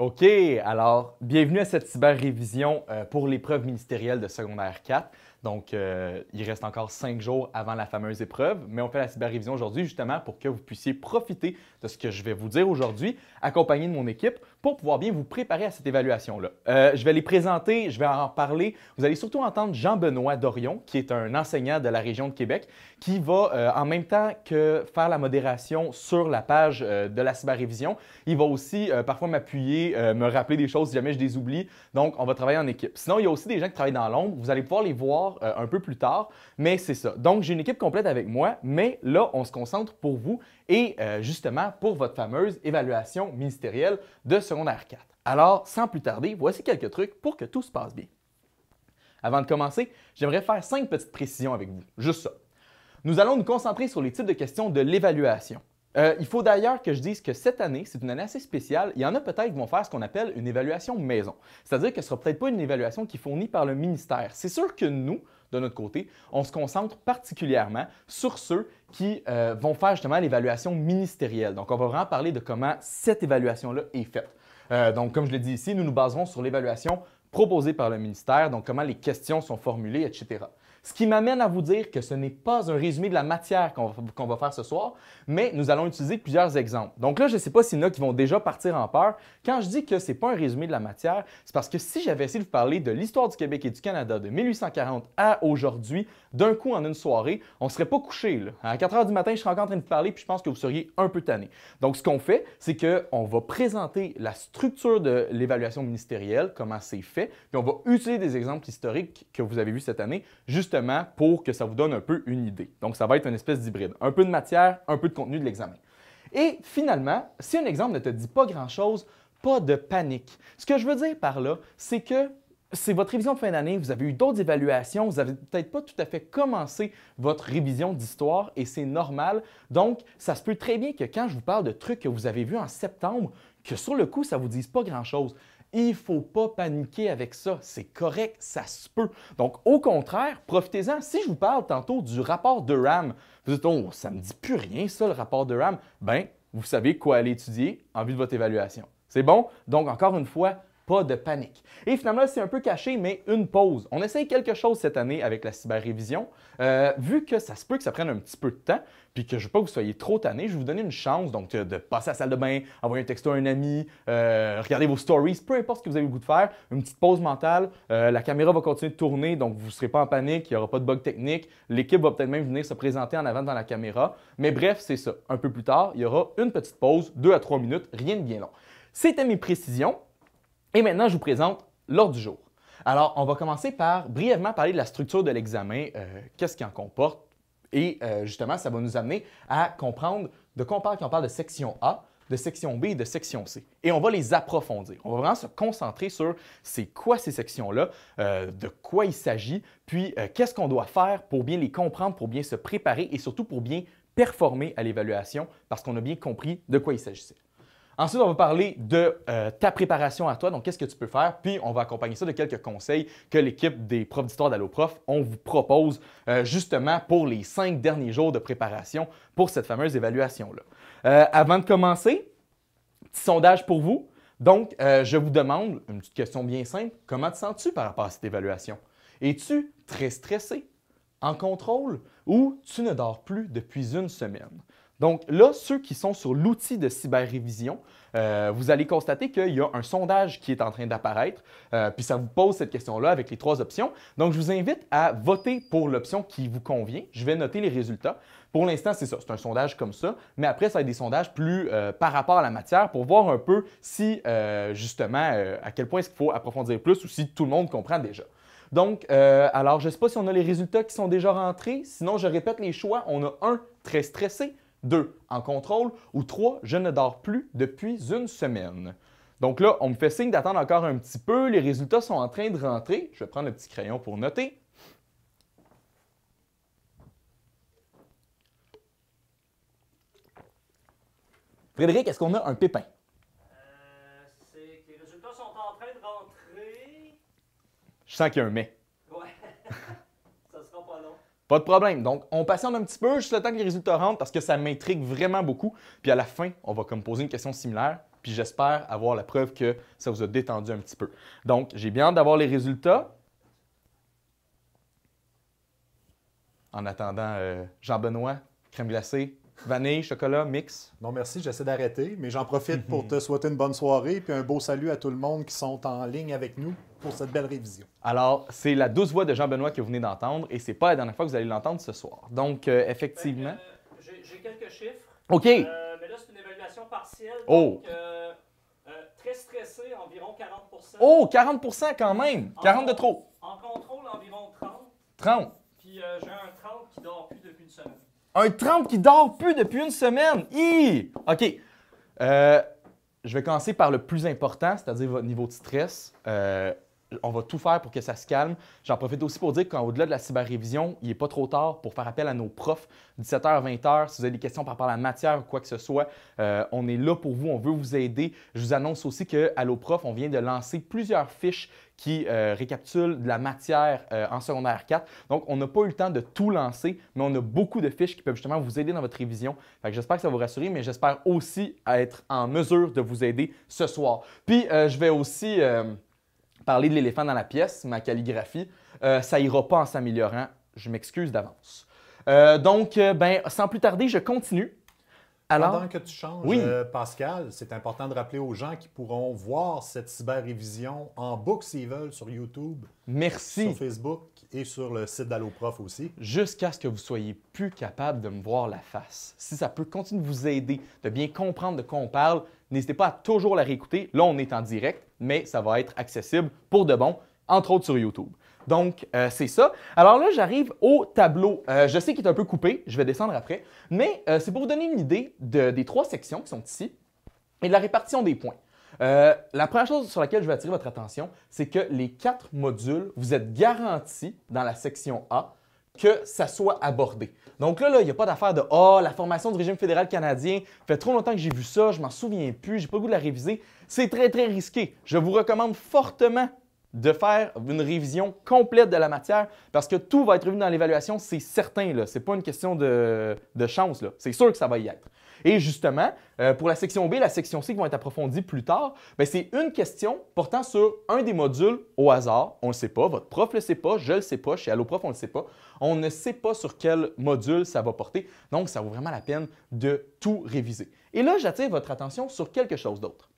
OK, alors bienvenue à cette cyber-révision euh, pour l'épreuve ministérielle de secondaire 4. Donc, euh, il reste encore cinq jours avant la fameuse épreuve, mais on fait la cyber-révision aujourd'hui justement pour que vous puissiez profiter de ce que je vais vous dire aujourd'hui, accompagné de mon équipe, pour pouvoir bien vous préparer à cette évaluation-là. Euh, je vais les présenter, je vais en parler. Vous allez surtout entendre Jean-Benoît Dorion, qui est un enseignant de la région de Québec, qui va, euh, en même temps que faire la modération sur la page de la cyber-révision, il va aussi parfois m'appuyer, me rappeler des choses si jamais je les oublie. Donc, on va travailler en équipe. Sinon, il y a aussi des gens qui travaillent dans l'ombre. Vous allez pouvoir les voir euh, un peu plus tard, mais c'est ça. Donc, j'ai une équipe complète avec moi, mais là, on se concentre pour vous et euh, justement pour votre fameuse évaluation ministérielle de secondaire 4. Alors, sans plus tarder, voici quelques trucs pour que tout se passe bien. Avant de commencer, j'aimerais faire cinq petites précisions avec vous, juste ça. Nous allons nous concentrer sur les types de questions de l'évaluation. Euh, il faut d'ailleurs que je dise que cette année, c'est une année assez spéciale. Il y en a peut-être qui vont faire ce qu'on appelle une évaluation maison. C'est-à-dire que ce ne sera peut-être pas une évaluation qui est fournie par le ministère. C'est sûr que nous, de notre côté, on se concentre particulièrement sur ceux qui euh, vont faire justement l'évaluation ministérielle. Donc, on va vraiment parler de comment cette évaluation-là est faite. Euh, donc, comme je l'ai dit ici, nous nous baserons sur l'évaluation proposée par le ministère, donc comment les questions sont formulées, etc. Ce qui m'amène à vous dire que ce n'est pas un résumé de la matière qu'on va faire ce soir, mais nous allons utiliser plusieurs exemples. Donc là, je ne sais pas s'il y en a qui vont déjà partir en peur. Quand je dis que ce n'est pas un résumé de la matière, c'est parce que si j'avais essayé de vous parler de l'histoire du Québec et du Canada de 1840 à aujourd'hui, d'un coup en une soirée, on ne serait pas couché. À 4 heures du matin, je serais encore en train de vous parler, puis je pense que vous seriez un peu tanné. Donc ce qu'on fait, c'est qu'on va présenter la structure de l'évaluation ministérielle, comment c'est fait, puis on va utiliser des exemples historiques que vous avez vus cette année, juste justement pour que ça vous donne un peu une idée. Donc, ça va être une espèce d'hybride. Un peu de matière, un peu de contenu de l'examen. Et finalement, si un exemple ne te dit pas grand-chose, pas de panique. Ce que je veux dire par là, c'est que c'est votre révision de fin d'année, vous avez eu d'autres évaluations, vous n'avez peut-être pas tout à fait commencé votre révision d'histoire et c'est normal. Donc, ça se peut très bien que quand je vous parle de trucs que vous avez vus en septembre, que sur le coup, ça ne vous dise pas grand-chose. Il ne faut pas paniquer avec ça. C'est correct, ça se peut. Donc, au contraire, profitez-en. Si je vous parle tantôt du rapport de RAM, vous dites, oh, ça ne me dit plus rien, ça, le rapport de RAM. Ben, vous savez quoi aller étudier en vue de votre évaluation. C'est bon? Donc, encore une fois, pas de panique. Et finalement, c'est un peu caché, mais une pause. On essaye quelque chose cette année avec la cyber-révision. Euh, vu que ça se peut que ça prenne un petit peu de temps, puis que je veux pas que vous soyez trop tanné, je vais vous donner une chance donc euh, de passer à la salle de bain, envoyer un texto à un ami, euh, regarder vos stories, peu importe ce que vous avez le goût de faire, une petite pause mentale. la caméra va continuer de tourner, donc vous ne serez pas en panique, il n'y aura pas de bug technique. L'équipe va peut-être même venir se présenter en avant dans la caméra. Mais bref, c'est ça. Un peu plus tard, il y aura une petite pause, deux à trois minutes, rien de bien long. C'était mes précisions. Et maintenant, je vous présente l'ordre du jour. Alors, on va commencer par brièvement parler de la structure de l'examen, euh, qu'est-ce qui en comporte, et euh, justement, ça va nous amener à comprendre de quoi on parle quand on parle de section A, de section B et de section C. Et on va les approfondir. On va vraiment se concentrer sur c'est quoi ces sections-là, euh, de quoi il s'agit, puis qu'est-ce qu'on doit faire pour bien les comprendre, pour bien se préparer et surtout pour bien performer à l'évaluation parce qu'on a bien compris de quoi il s'agissait. Ensuite, on va parler de euh, ta préparation à toi, donc qu'est-ce que tu peux faire, puis on va accompagner ça de quelques conseils que l'équipe des profs d'histoire d'AlloProf, on vous propose euh, justement pour les cinq derniers jours de préparation pour cette fameuse évaluation-là. Euh, avant de commencer, petit sondage pour vous. Donc, je vous demande une petite question bien simple. Comment te sens-tu par rapport à cette évaluation? Es-tu très stressé, en contrôle ou tu ne dors plus depuis une semaine? Donc là, ceux qui sont sur l'outil de cyber-révision, euh, vous allez constater qu'il y a un sondage qui est en train d'apparaître, euh, puis ça vous pose cette question-là avec les trois options. Donc je vous invite à voter pour l'option qui vous convient. Je vais noter les résultats. Pour l'instant, c'est ça, c'est un sondage comme ça, mais après, ça va être des sondages plus euh, par rapport à la matière pour voir un peu si, justement, à quel point est-ce qu'il faut approfondir plus ou si tout le monde comprend déjà. Donc, alors, je ne sais pas si on a les résultats qui sont déjà rentrés. Sinon, je répète les choix. On a un très stressé, 2. En contrôle. Ou 3. Je ne dors plus depuis une semaine. Donc là, on me fait signe d'attendre encore un petit peu. Les résultats sont en train de rentrer. Je vais prendre le petit crayon pour noter. Frédéric, est-ce qu'on a un pépin? Euh, c'est que les résultats sont en train de rentrer. Je sens qu'il y a un mais. Pas de problème. Donc, on patiente un petit peu, juste le temps que les résultats rentrent parce que ça m'intrigue vraiment beaucoup. Puis à la fin, on va comme poser une question similaire. Puis j'espère avoir la preuve que ça vous a détendu un petit peu. Donc, j'ai bien hâte d'avoir les résultats. En attendant, euh, Jean-Benoît, crème glacée, Vanille, chocolat, mix. Non, merci, j'essaie d'arrêter, mais j'en profite pour mhm. te souhaiter une bonne soirée et un beau salut à tout le monde qui sont en ligne avec nous pour cette belle révision. Alors, c'est la douce voix de Jean-Benoît que vous venez d'entendre et c'est pas la dernière fois que vous allez l'entendre ce soir. Donc, euh, effectivement. Ben, euh, j'ai quelques chiffres. OK. Euh, mais là, c'est une évaluation partielle. Oh. Donc, très stressé, environ 40 Oh, 40 quand même. 40 de trop. En contrôle, environ 30. 30. Puis j'ai un 30 qui dort plus depuis une semaine. Un trempe qui dort plus depuis une semaine. Hi! OK. Euh, je vais commencer par le plus important, c'est-à-dire votre niveau de stress. Euh, on va tout faire pour que ça se calme. J'en profite aussi pour dire qu'au-delà de la cyber-révision, il n'est pas trop tard pour faire appel à nos profs. 17h, 20h, si vous avez des questions par rapport à la matière ou quoi que ce soit, euh, on est là pour vous, on veut vous aider. Je vous annonce aussi qu'à l'OPROF, on vient de lancer plusieurs fiches qui euh, récapitulent de la matière euh, en secondaire 4. Donc, on n'a pas eu le temps de tout lancer, mais on a beaucoup de fiches qui peuvent justement vous aider dans votre révision. j'espère que ça vous rassurer, mais j'espère aussi être en mesure de vous aider ce soir. Puis, je vais aussi parler de l'éléphant dans la pièce, ma calligraphie, euh, ça ira pas en s'améliorant. Je m'excuse d'avance. Euh, donc, euh, ben, sans plus tarder, je continue. Alors, Pendant que tu changes, Pascal, c'est important de rappeler aux gens qui pourront voir cette cyber-révision en book s'ils veulent sur YouTube, Merci. sur Facebook et sur le site d'AlloProf aussi. Jusqu'à ce que vous soyez plus capable de me voir la face. Si ça peut continuer de vous aider, de bien comprendre de quoi on parle, n'hésitez pas à toujours la réécouter. Là, on est en direct, mais ça va être accessible pour de bon, entre autres sur YouTube. Donc, euh, c'est ça. Alors là, j'arrive au tableau. Euh, je sais qu'il est un peu coupé, je vais descendre après, mais euh, c'est pour vous donner une idée de, des trois sections qui sont ici et de la répartition des points. Euh, la première chose sur laquelle je vais attirer votre attention, c'est que les quatre modules, vous êtes garantis dans la section A que ça soit abordé. Donc là, il n'y a pas d'affaire de « oh, la formation du régime fédéral canadien, fait trop longtemps que j'ai vu ça, je m'en souviens plus, j'ai pas le goût de la réviser. » C'est très, très risqué. Je vous recommande fortement de faire une révision complète de la matière parce que tout va être vu dans l'évaluation, c'est certain. Ce n'est pas une question de, de chance, c'est sûr que ça va y être. Et justement, euh, pour la section B la section C qui vont être approfondies plus tard, ben, c'est une question portant sur un des modules au hasard. On ne le sait pas, votre prof ne le sait pas, je ne le sais pas, chez Alloprof, on ne le sait pas. On ne sait pas sur quel module ça va porter, donc ça vaut vraiment la peine de tout réviser. Et là, j'attire votre attention sur quelque chose d'autre.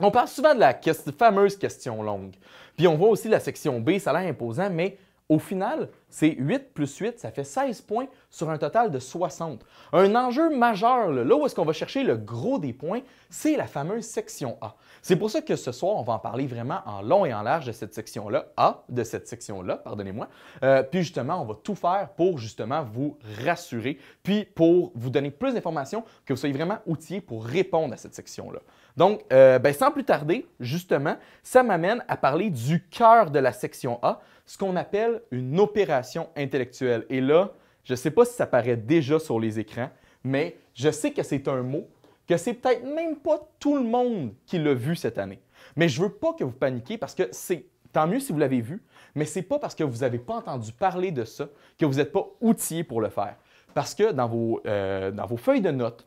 On parle souvent de la fameuse question longue. Puis on voit aussi la section B, ça a l'air imposant, mais au final, c'est 8 plus 8, ça fait 16 points sur un total de 60. Un enjeu majeur, là où est-ce qu'on va chercher le gros des points, c'est la fameuse section A. C'est pour ça que ce soir, on va en parler vraiment en long et en large de cette section-là, A, de cette section-là, pardonnez-moi. Euh, puis justement, on va tout faire pour justement vous rassurer, puis pour vous donner plus d'informations, que vous soyez vraiment outillés pour répondre à cette section-là. Donc, euh, ben, sans plus tarder, justement, ça m'amène à parler du cœur de la section A, ce qu'on appelle une opération intellectuelle. Et là, je ne sais pas si ça paraît déjà sur les écrans, mais je sais que c'est un mot que c'est peut-être même pas tout le monde qui l'a vu cette année. Mais je veux pas que vous paniquiez parce que c'est tant mieux si vous l'avez vu, mais c'est pas parce que vous n'avez pas entendu parler de ça que vous n'êtes pas outillé pour le faire. Parce que dans vos, euh, dans vos feuilles de notes,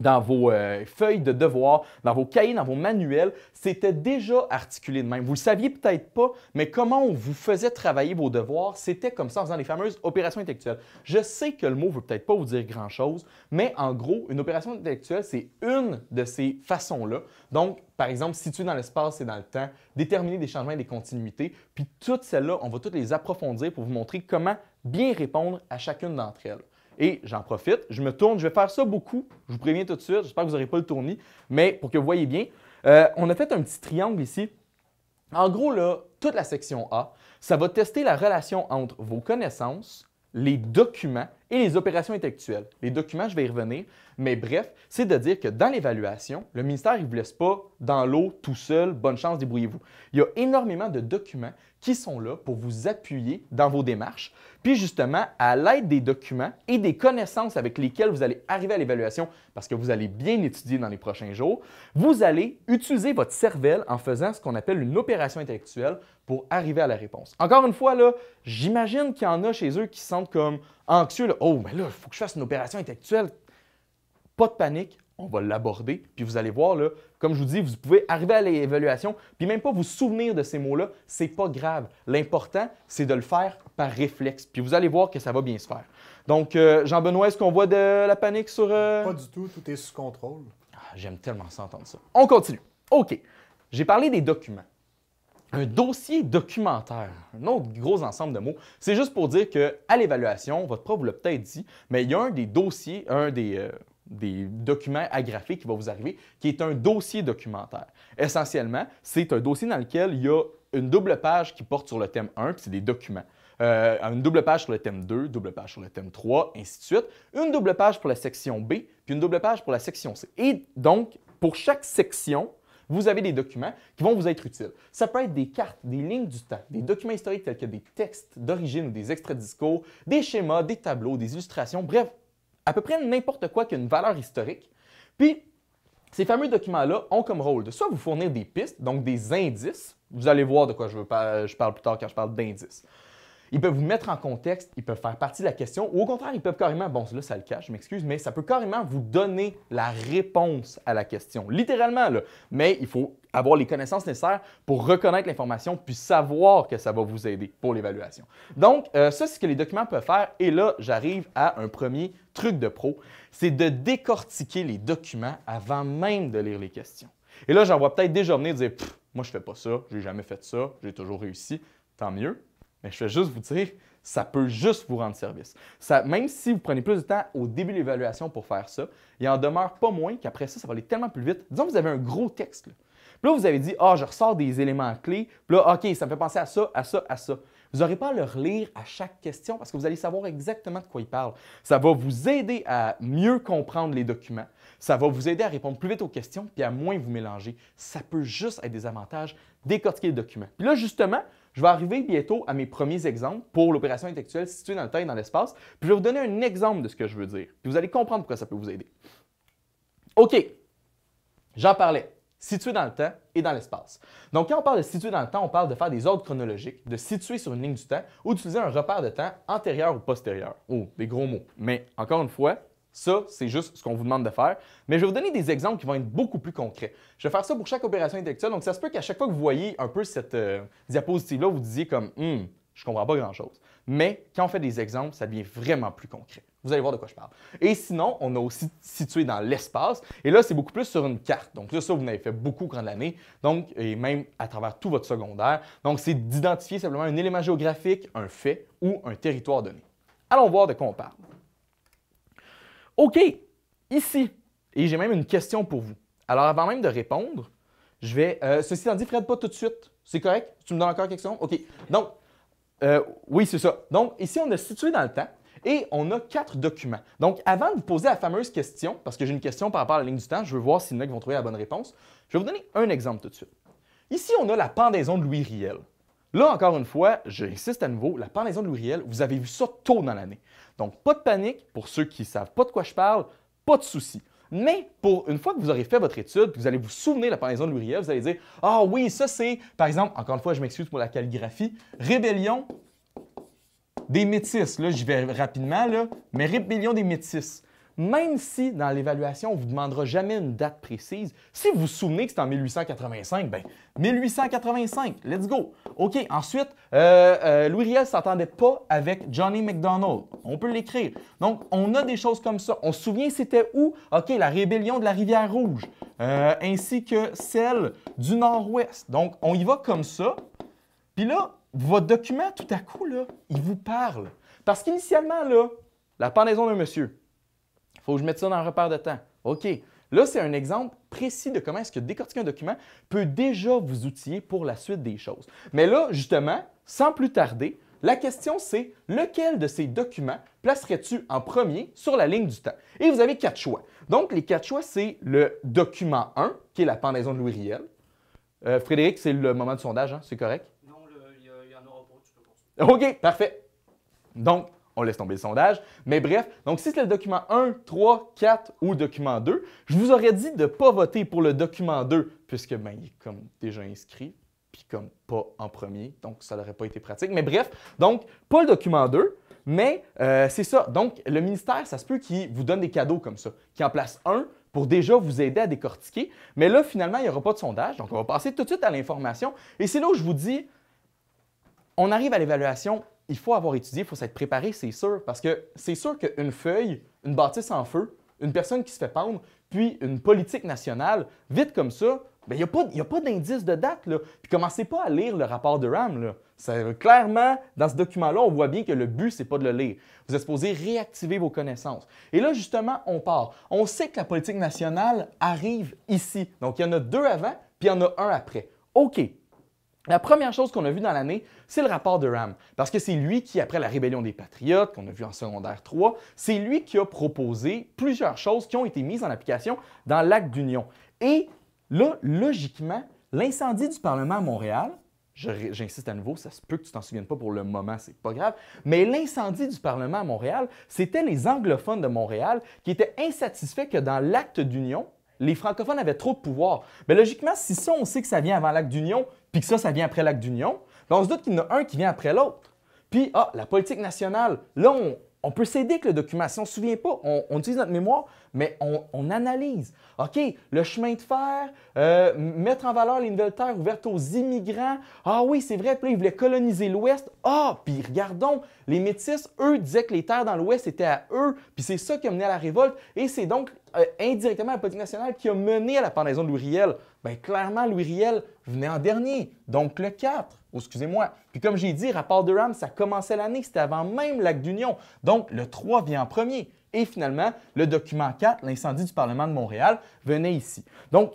dans vos euh, feuilles de devoirs, dans vos cahiers, dans vos manuels, c'était déjà articulé de même. Vous le saviez peut-être pas, mais comment on vous faisait travailler vos devoirs, c'était comme ça en faisant les fameuses opérations intellectuelles. Je sais que le mot veut peut-être pas vous dire grand-chose, mais en gros, une opération intellectuelle, c'est une de ces façons-là. Donc, par exemple, situer dans l'espace et dans le temps, déterminer des changements et des continuités, puis toutes celles-là, on va toutes les approfondir pour vous montrer comment bien répondre à chacune d'entre elles. Et j'en profite, je me tourne, je vais faire ça beaucoup. Je vous préviens tout de suite, j'espère que vous n'aurez pas le tourni, mais pour que vous voyez bien, euh, on a fait un petit triangle ici. En gros, là, toute la section A, ça va tester la relation entre vos connaissances, les documents et les opérations intellectuelles. Les documents, je vais y revenir, mais bref, c'est de dire que dans l'évaluation, le ministère, il ne vous laisse pas dans l'eau tout seul, bonne chance, débrouillez-vous. Il y a énormément de documents qui sont là pour vous appuyer dans vos démarches. Puis justement, à l'aide des documents et des connaissances avec lesquelles vous allez arriver à l'évaluation, parce que vous allez bien étudier dans les prochains jours, vous allez utiliser votre cervelle en faisant ce qu'on appelle une opération intellectuelle pour arriver à la réponse. Encore une fois, là, j'imagine qu'il y en a chez eux qui sentent comme anxieux. Là oh, mais là, il faut que je fasse une opération intellectuelle. Pas de panique, on va l'aborder. Puis vous allez voir, là, comme je vous dis, vous pouvez arriver à l'évaluation, puis même pas vous souvenir de ces mots-là, c'est pas grave. L'important, c'est de le faire par réflexe. Puis vous allez voir que ça va bien se faire. Donc, euh, Jean-Benoît, est-ce qu'on voit de la panique sur. Euh, pas du tout, tout est sous contrôle. Ah, j'aime tellement ça entendre ça. On continue. OK. J'ai parlé des documents un dossier documentaire, un autre gros ensemble de mots. C'est juste pour dire qu'à l'évaluation, votre prof vous l'a peut-être dit, mais il y a un des dossiers, un euh, des, documents agrafés qui va vous arriver, qui est un dossier documentaire. Essentiellement, c'est un dossier dans lequel il y a une double page qui porte sur le thème 1, puis c'est des documents. Euh, une double page sur le thème 2, double page sur le thème 3, ainsi de suite. Une double page pour la section B, puis une double page pour la section C. Et donc, pour chaque section, vous avez des documents qui vont vous être utiles. Ça peut être des cartes, des lignes du temps, des documents historiques tels que des textes d'origine ou des extraits de discours, des schémas, des tableaux, des illustrations, bref, à peu près n'importe quoi qui a une valeur historique. Puis, ces fameux documents-là ont comme rôle de soit vous fournir des pistes, donc des indices, vous allez voir de quoi je, veux je parle plus tard quand je parle d'indices, ils peuvent vous mettre en contexte, ils peuvent faire partie de la question, ou au contraire, ils peuvent carrément, bon, là, ça le cache, je m'excuse, mais ça peut carrément vous donner la réponse à la question, littéralement, là. Mais il faut avoir les connaissances nécessaires pour reconnaître l'information puis savoir que ça va vous aider pour l'évaluation. Donc, euh, ça, c'est ce que les documents peuvent faire. Et là, j'arrive à un premier truc de pro, c'est de décortiquer les documents avant même de lire les questions. Et là, j'en vois peut-être déjà venir dire, moi, je fais pas ça, j'ai jamais fait ça, j'ai toujours réussi. Tant mieux, mais je vais juste vous dire, ça peut juste vous rendre service. Ça, même si vous prenez plus de temps au début de l'évaluation pour faire ça, il en demeure pas moins qu'après ça, ça va aller tellement plus vite. Disons que vous avez un gros texte. Là. Puis là, vous avez dit, ah, je ressors des éléments clés. Puis là, OK, ça me fait penser à ça, à ça, à ça. Vous n'aurez pas à le relire à chaque question parce que vous allez savoir exactement de quoi il parle. Ça va vous aider à mieux comprendre les documents. Ça va vous aider à répondre plus vite aux questions puis à moins vous mélanger. Ça peut juste être des avantages, décortiquer le document. Puis là, justement, je vais arriver bientôt à mes premiers exemples pour l'opération intellectuelle située dans le temps et dans l'espace, puis je vais vous donner un exemple de ce que je veux dire, puis vous allez comprendre pourquoi ça peut vous aider. OK, j'en parlais situé dans le temps et dans l'espace. Donc, quand on parle de située dans le temps, on parle de faire des ordres chronologiques, de situer sur une ligne du temps ou d'utiliser un repère de temps antérieur ou postérieur. Oh, des gros mots. Mais encore une fois, ça, c'est juste ce qu'on vous demande de faire. Mais je vais vous donner des exemples qui vont être beaucoup plus concrets. Je vais faire ça pour chaque opération intellectuelle. Donc, ça se peut qu'à chaque fois que vous voyez un peu cette euh, diapositive-là, vous disiez comme hum, je comprends pas grand-chose. Mais quand on fait des exemples, ça devient vraiment plus concret. Vous allez voir de quoi je parle. Et sinon, on a aussi situé dans l'espace. Et là, c'est beaucoup plus sur une carte. Donc là, ça, vous n'avez fait beaucoup quand l'année. Donc, et même à travers tout votre secondaire. Donc, c'est d'identifier simplement un élément géographique, un fait ou un territoire donné. Allons voir de quoi on parle. OK, ici. Et j'ai même une question pour vous. Alors, avant même de répondre, je vais. Euh, ceci t'en dit, Fred, pas tout de suite. C'est correct? Tu me donnes encore quelque chose? OK. Donc, euh, oui, c'est ça. Donc, ici, on est situé dans le temps et on a quatre documents. Donc, avant de vous poser la fameuse question, parce que j'ai une question par rapport à la ligne du temps, je veux voir si les mecs vont trouver la bonne réponse, je vais vous donner un exemple tout de suite. Ici, on a la pendaison de Louis Riel. Là, encore une fois, j'insiste à nouveau, la pendaison de Louis Riel, vous avez vu ça tôt dans l'année. Donc, pas de panique pour ceux qui ne savent pas de quoi je parle, pas de souci. Mais pour une fois que vous aurez fait votre étude, vous allez vous souvenir de la pendaison de Louis vous allez dire Ah oui, ça c'est, par exemple, encore une fois, je m'excuse pour la calligraphie, rébellion des métis. Là, j'y vais rapidement, là, mais rébellion des métis même si dans l'évaluation, on ne vous demandera jamais une date précise, si vous vous souvenez que c'est en 1885, ben 1885, let's go. OK, ensuite, euh, euh, Louis Riel ne s'entendait pas avec Johnny McDonald. On peut l'écrire. Donc, on a des choses comme ça. On se souvient c'était où? OK, la rébellion de la Rivière Rouge, euh, ainsi que celle du Nord-Ouest. Donc, on y va comme ça. Puis là, votre document, tout à coup, là, il vous parle. Parce qu'initialement, là, la pendaison d'un monsieur, il faut que je mette ça dans un repère de temps. OK. Là, c'est un exemple précis de comment est-ce que décortiquer un document peut déjà vous outiller pour la suite des choses. Mais là, justement, sans plus tarder, la question c'est lequel de ces documents placerais-tu en premier sur la ligne du temps? Et vous avez quatre choix. Donc, les quatre choix, c'est le document 1, qui est la pendaison de Louis Riel. Euh, Frédéric, c'est le moment du sondage, hein? c'est correct? Non, il y, en aura pas, tu OK, parfait. Donc, on laisse tomber le sondage. Mais bref, donc si c'est le document 1, 3, 4 ou document 2, je vous aurais dit de ne pas voter pour le document 2, puisque ben, il est comme déjà inscrit, puis comme pas en premier, donc ça n'aurait pas été pratique. Mais bref, donc pas le document 2, mais euh, c'est ça. Donc le ministère, ça se peut qu'il vous donne des cadeaux comme ça, qui en place un pour déjà vous aider à décortiquer. Mais là, finalement, il n'y aura pas de sondage, donc on va passer tout de suite à l'information. Et c'est là où je vous dis, on arrive à l'évaluation il faut avoir étudié, il faut s'être préparé, c'est sûr, parce que c'est sûr qu'une feuille, une bâtisse en feu, une personne qui se fait pendre, puis une politique nationale, vite comme ça, ben, il n'y a pas, d'indice de date. Là. Puis commencez pas à lire le rapport de RAM. Là. clairement, dans ce document-là, on voit bien que le but, c'est pas de le lire. Vous êtes supposé réactiver vos connaissances. Et là, justement, on part. On sait que la politique nationale arrive ici. Donc, il y en a deux avant, puis il y en a un après. OK, la première chose qu'on a vue dans l'année, c'est le rapport de Ram, parce que c'est lui qui, après la rébellion des Patriotes, qu'on a vu en secondaire 3, c'est lui qui a proposé plusieurs choses qui ont été mises en application dans l'acte d'union. Et là, logiquement, l'incendie du Parlement à Montréal, j'insiste à nouveau, ça se peut que tu t'en souviennes pas pour le moment, c'est pas grave, mais l'incendie du Parlement à Montréal, c'était les anglophones de Montréal qui étaient insatisfaits que dans l'acte d'union, les francophones avaient trop de pouvoir. Mais ben, logiquement, si ça, on sait que ça vient avant l'acte d'union, puis que ça, ça vient après l'acte d'union, on se doute qu'il y en a un qui vient après l'autre. Puis, ah, la politique nationale, là, on, peut s'aider que le document. Si on ne se souvient pas, on, utilise notre mémoire, mais on, analyse. OK, le chemin de fer, euh, mettre en valeur les nouvelles terres ouvertes aux immigrants. Ah oui, c'est vrai, puis là, ils voulaient coloniser l'Ouest. Ah, puis regardons, les Métis, eux, disaient que les terres dans l'Ouest étaient à eux, puis c'est ça qui a mené à la révolte. Et c'est donc euh, indirectement la politique nationale qui a mené à la pendaison de Louis Bien, clairement, Louis Riel venait en dernier, donc le 4. excusez-moi. Puis comme j'ai dit, rapport de Ram, ça commençait l'année, c'était avant même l'acte d'union. Donc le 3 vient en premier. Et finalement, le document 4, l'incendie du Parlement de Montréal, venait ici. Donc,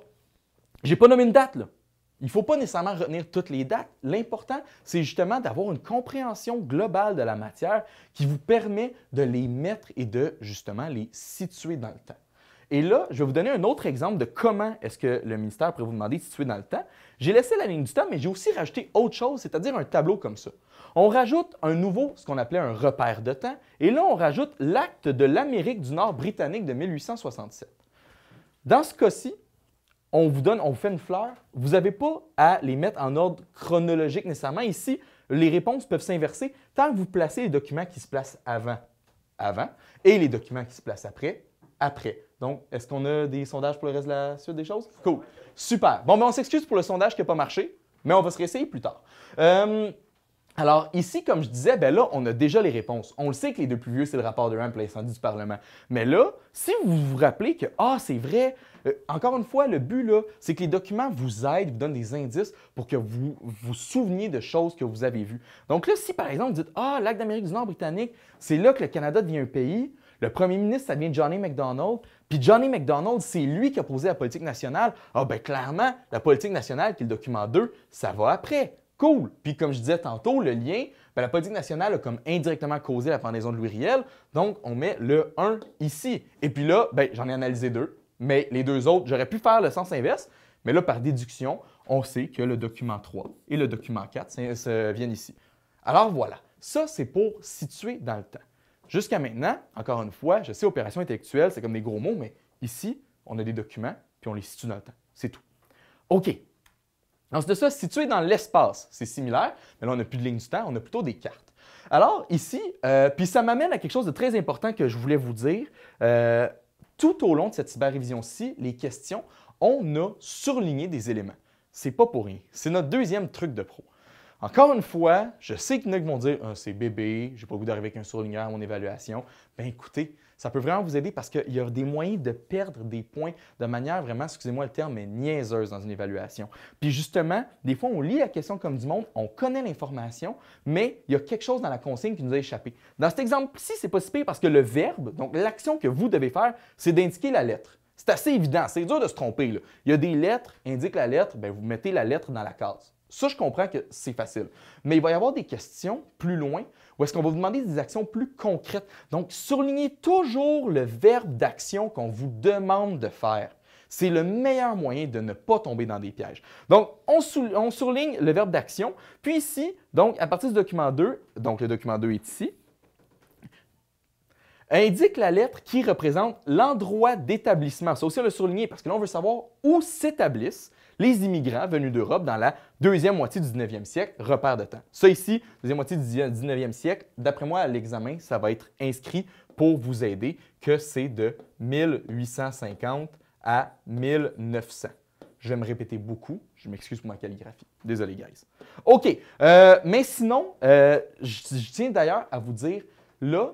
j'ai pas nommé une date, là. Il ne faut pas nécessairement retenir toutes les dates. L'important, c'est justement d'avoir une compréhension globale de la matière qui vous permet de les mettre et de justement les situer dans le temps. Et là, je vais vous donner un autre exemple de comment est-ce que le ministère pourrait vous demander de situer dans le temps. J'ai laissé la ligne du temps, mais j'ai aussi rajouté autre chose, c'est-à-dire un tableau comme ça. On rajoute un nouveau, ce qu'on appelait un repère de temps, et là, on rajoute l'acte de l'Amérique du Nord britannique de 1867. Dans ce cas-ci, on vous donne, on vous fait une fleur. Vous n'avez pas à les mettre en ordre chronologique nécessairement. Ici, les réponses peuvent s'inverser tant que vous placez les documents qui se placent avant, avant, et les documents qui se placent après, après. Donc, est-ce qu'on a des sondages pour le reste de la suite des choses? Cool. Super. Bon, ben, on s'excuse pour le sondage qui n'a pas marché, mais on va se réessayer plus tard. Euh, alors, ici, comme je disais, ben là, on a déjà les réponses. On le sait que les deux plus vieux, c'est le rapport de Ramp et l'incendie du Parlement. Mais là, si vous vous rappelez que, ah, c'est vrai, euh, encore une fois, le but, là, c'est que les documents vous aident, vous donnent des indices pour que vous vous souveniez de choses que vous avez vues. Donc là, si par exemple, vous dites, ah, l'acte d'Amérique du Nord britannique, c'est là que le Canada devient un pays, le premier ministre, ça devient Johnny mcdonald puis Johnny McDonald, c'est lui qui a posé la politique nationale. Ah ben clairement, la politique nationale, qui est le document 2, ça va après. Cool. Puis comme je disais tantôt, le lien, ben, la politique nationale a comme indirectement causé la pendaison de Louis Riel. Donc on met le 1 ici. Et puis là, ben, j'en ai analysé deux, mais les deux autres, j'aurais pu faire le sens inverse. Mais là, par déduction, on sait que le document 3 et le document 4 euh, viennent ici. Alors voilà, ça c'est pour situer dans le temps. Jusqu'à maintenant, encore une fois, je sais, opération intellectuelle, c'est comme des gros mots, mais ici, on a des documents, puis on les situe dans le temps. C'est tout. OK. Ensuite de ça, situé dans l'espace, c'est similaire, mais là, on n'a plus de ligne du temps, on a plutôt des cartes. Alors, ici, euh, puis ça m'amène à quelque chose de très important que je voulais vous dire. Euh, tout au long de cette cyber-révision-ci, les questions, on a surligné des éléments. C'est pas pour rien. C'est notre deuxième truc de pro. Encore une fois, je sais que y en vont dire ah, c'est bébé, j'ai pas le goût d'arriver avec un surligneur à mon évaluation. Ben écoutez, ça peut vraiment vous aider parce qu'il y a des moyens de perdre des points de manière vraiment, excusez-moi le terme, mais niaiseuse dans une évaluation. Puis justement, des fois, on lit la question comme du monde, on connaît l'information, mais il y a quelque chose dans la consigne qui nous a échappé. Dans cet exemple-ci, c'est pas si pire parce que le verbe, donc l'action que vous devez faire, c'est d'indiquer la lettre. C'est assez évident, c'est dur de se tromper. Il y a des lettres, indique la lettre, bien, vous mettez la lettre dans la case. Ça, je comprends que c'est facile. Mais il va y avoir des questions plus loin où est-ce qu'on va vous demander des actions plus concrètes. Donc, surlignez toujours le verbe d'action qu'on vous demande de faire. C'est le meilleur moyen de ne pas tomber dans des pièges. Donc, on, on surligne le verbe d'action. Puis ici, donc, à partir du document 2, donc le document 2 est ici, indique la lettre qui représente l'endroit d'établissement. Ça aussi, on le souligner parce que là, on veut savoir où s'établissent les immigrants venus d'Europe dans la deuxième moitié du 19e siècle, repère de temps. Ça ici, deuxième moitié du 19e siècle, d'après moi, à l'examen, ça va être inscrit pour vous aider que c'est de 1850 à 1900. Je vais me répéter beaucoup. Je m'excuse pour ma calligraphie. Désolé, guys. OK. Euh, mais sinon, euh, je, tiens d'ailleurs à vous dire, là,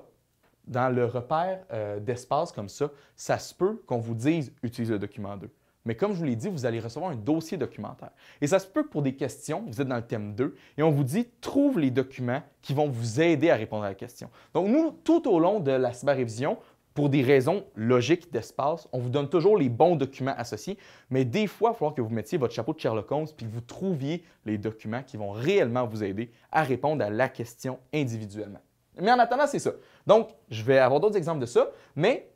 dans le repère euh, d'espace comme ça, ça se peut qu'on vous dise utilise le document 2. Mais comme je vous l'ai dit, vous allez recevoir un dossier documentaire. Et ça se peut que pour des questions, vous êtes dans le thème 2 et on vous dit trouve les documents qui vont vous aider à répondre à la question. Donc nous, tout au long de la cyber-révision, pour des raisons logiques d'espace, on vous donne toujours les bons documents associés, mais des fois, il va falloir que vous mettiez votre chapeau de Sherlock Holmes puis que vous trouviez les documents qui vont réellement vous aider à répondre à la question individuellement. Mais en attendant, c'est ça. Donc, je vais avoir d'autres exemples de ça, mais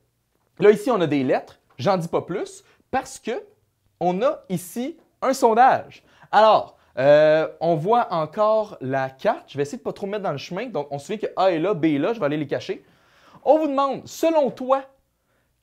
là, ici, on a des lettres, j'en dis pas plus. Parce que on a ici un sondage. Alors, euh, on voit encore la carte. Je vais essayer de ne pas trop mettre dans le chemin. Donc, on se souvient que A est là, B est là. Je vais aller les cacher. On vous demande, selon toi,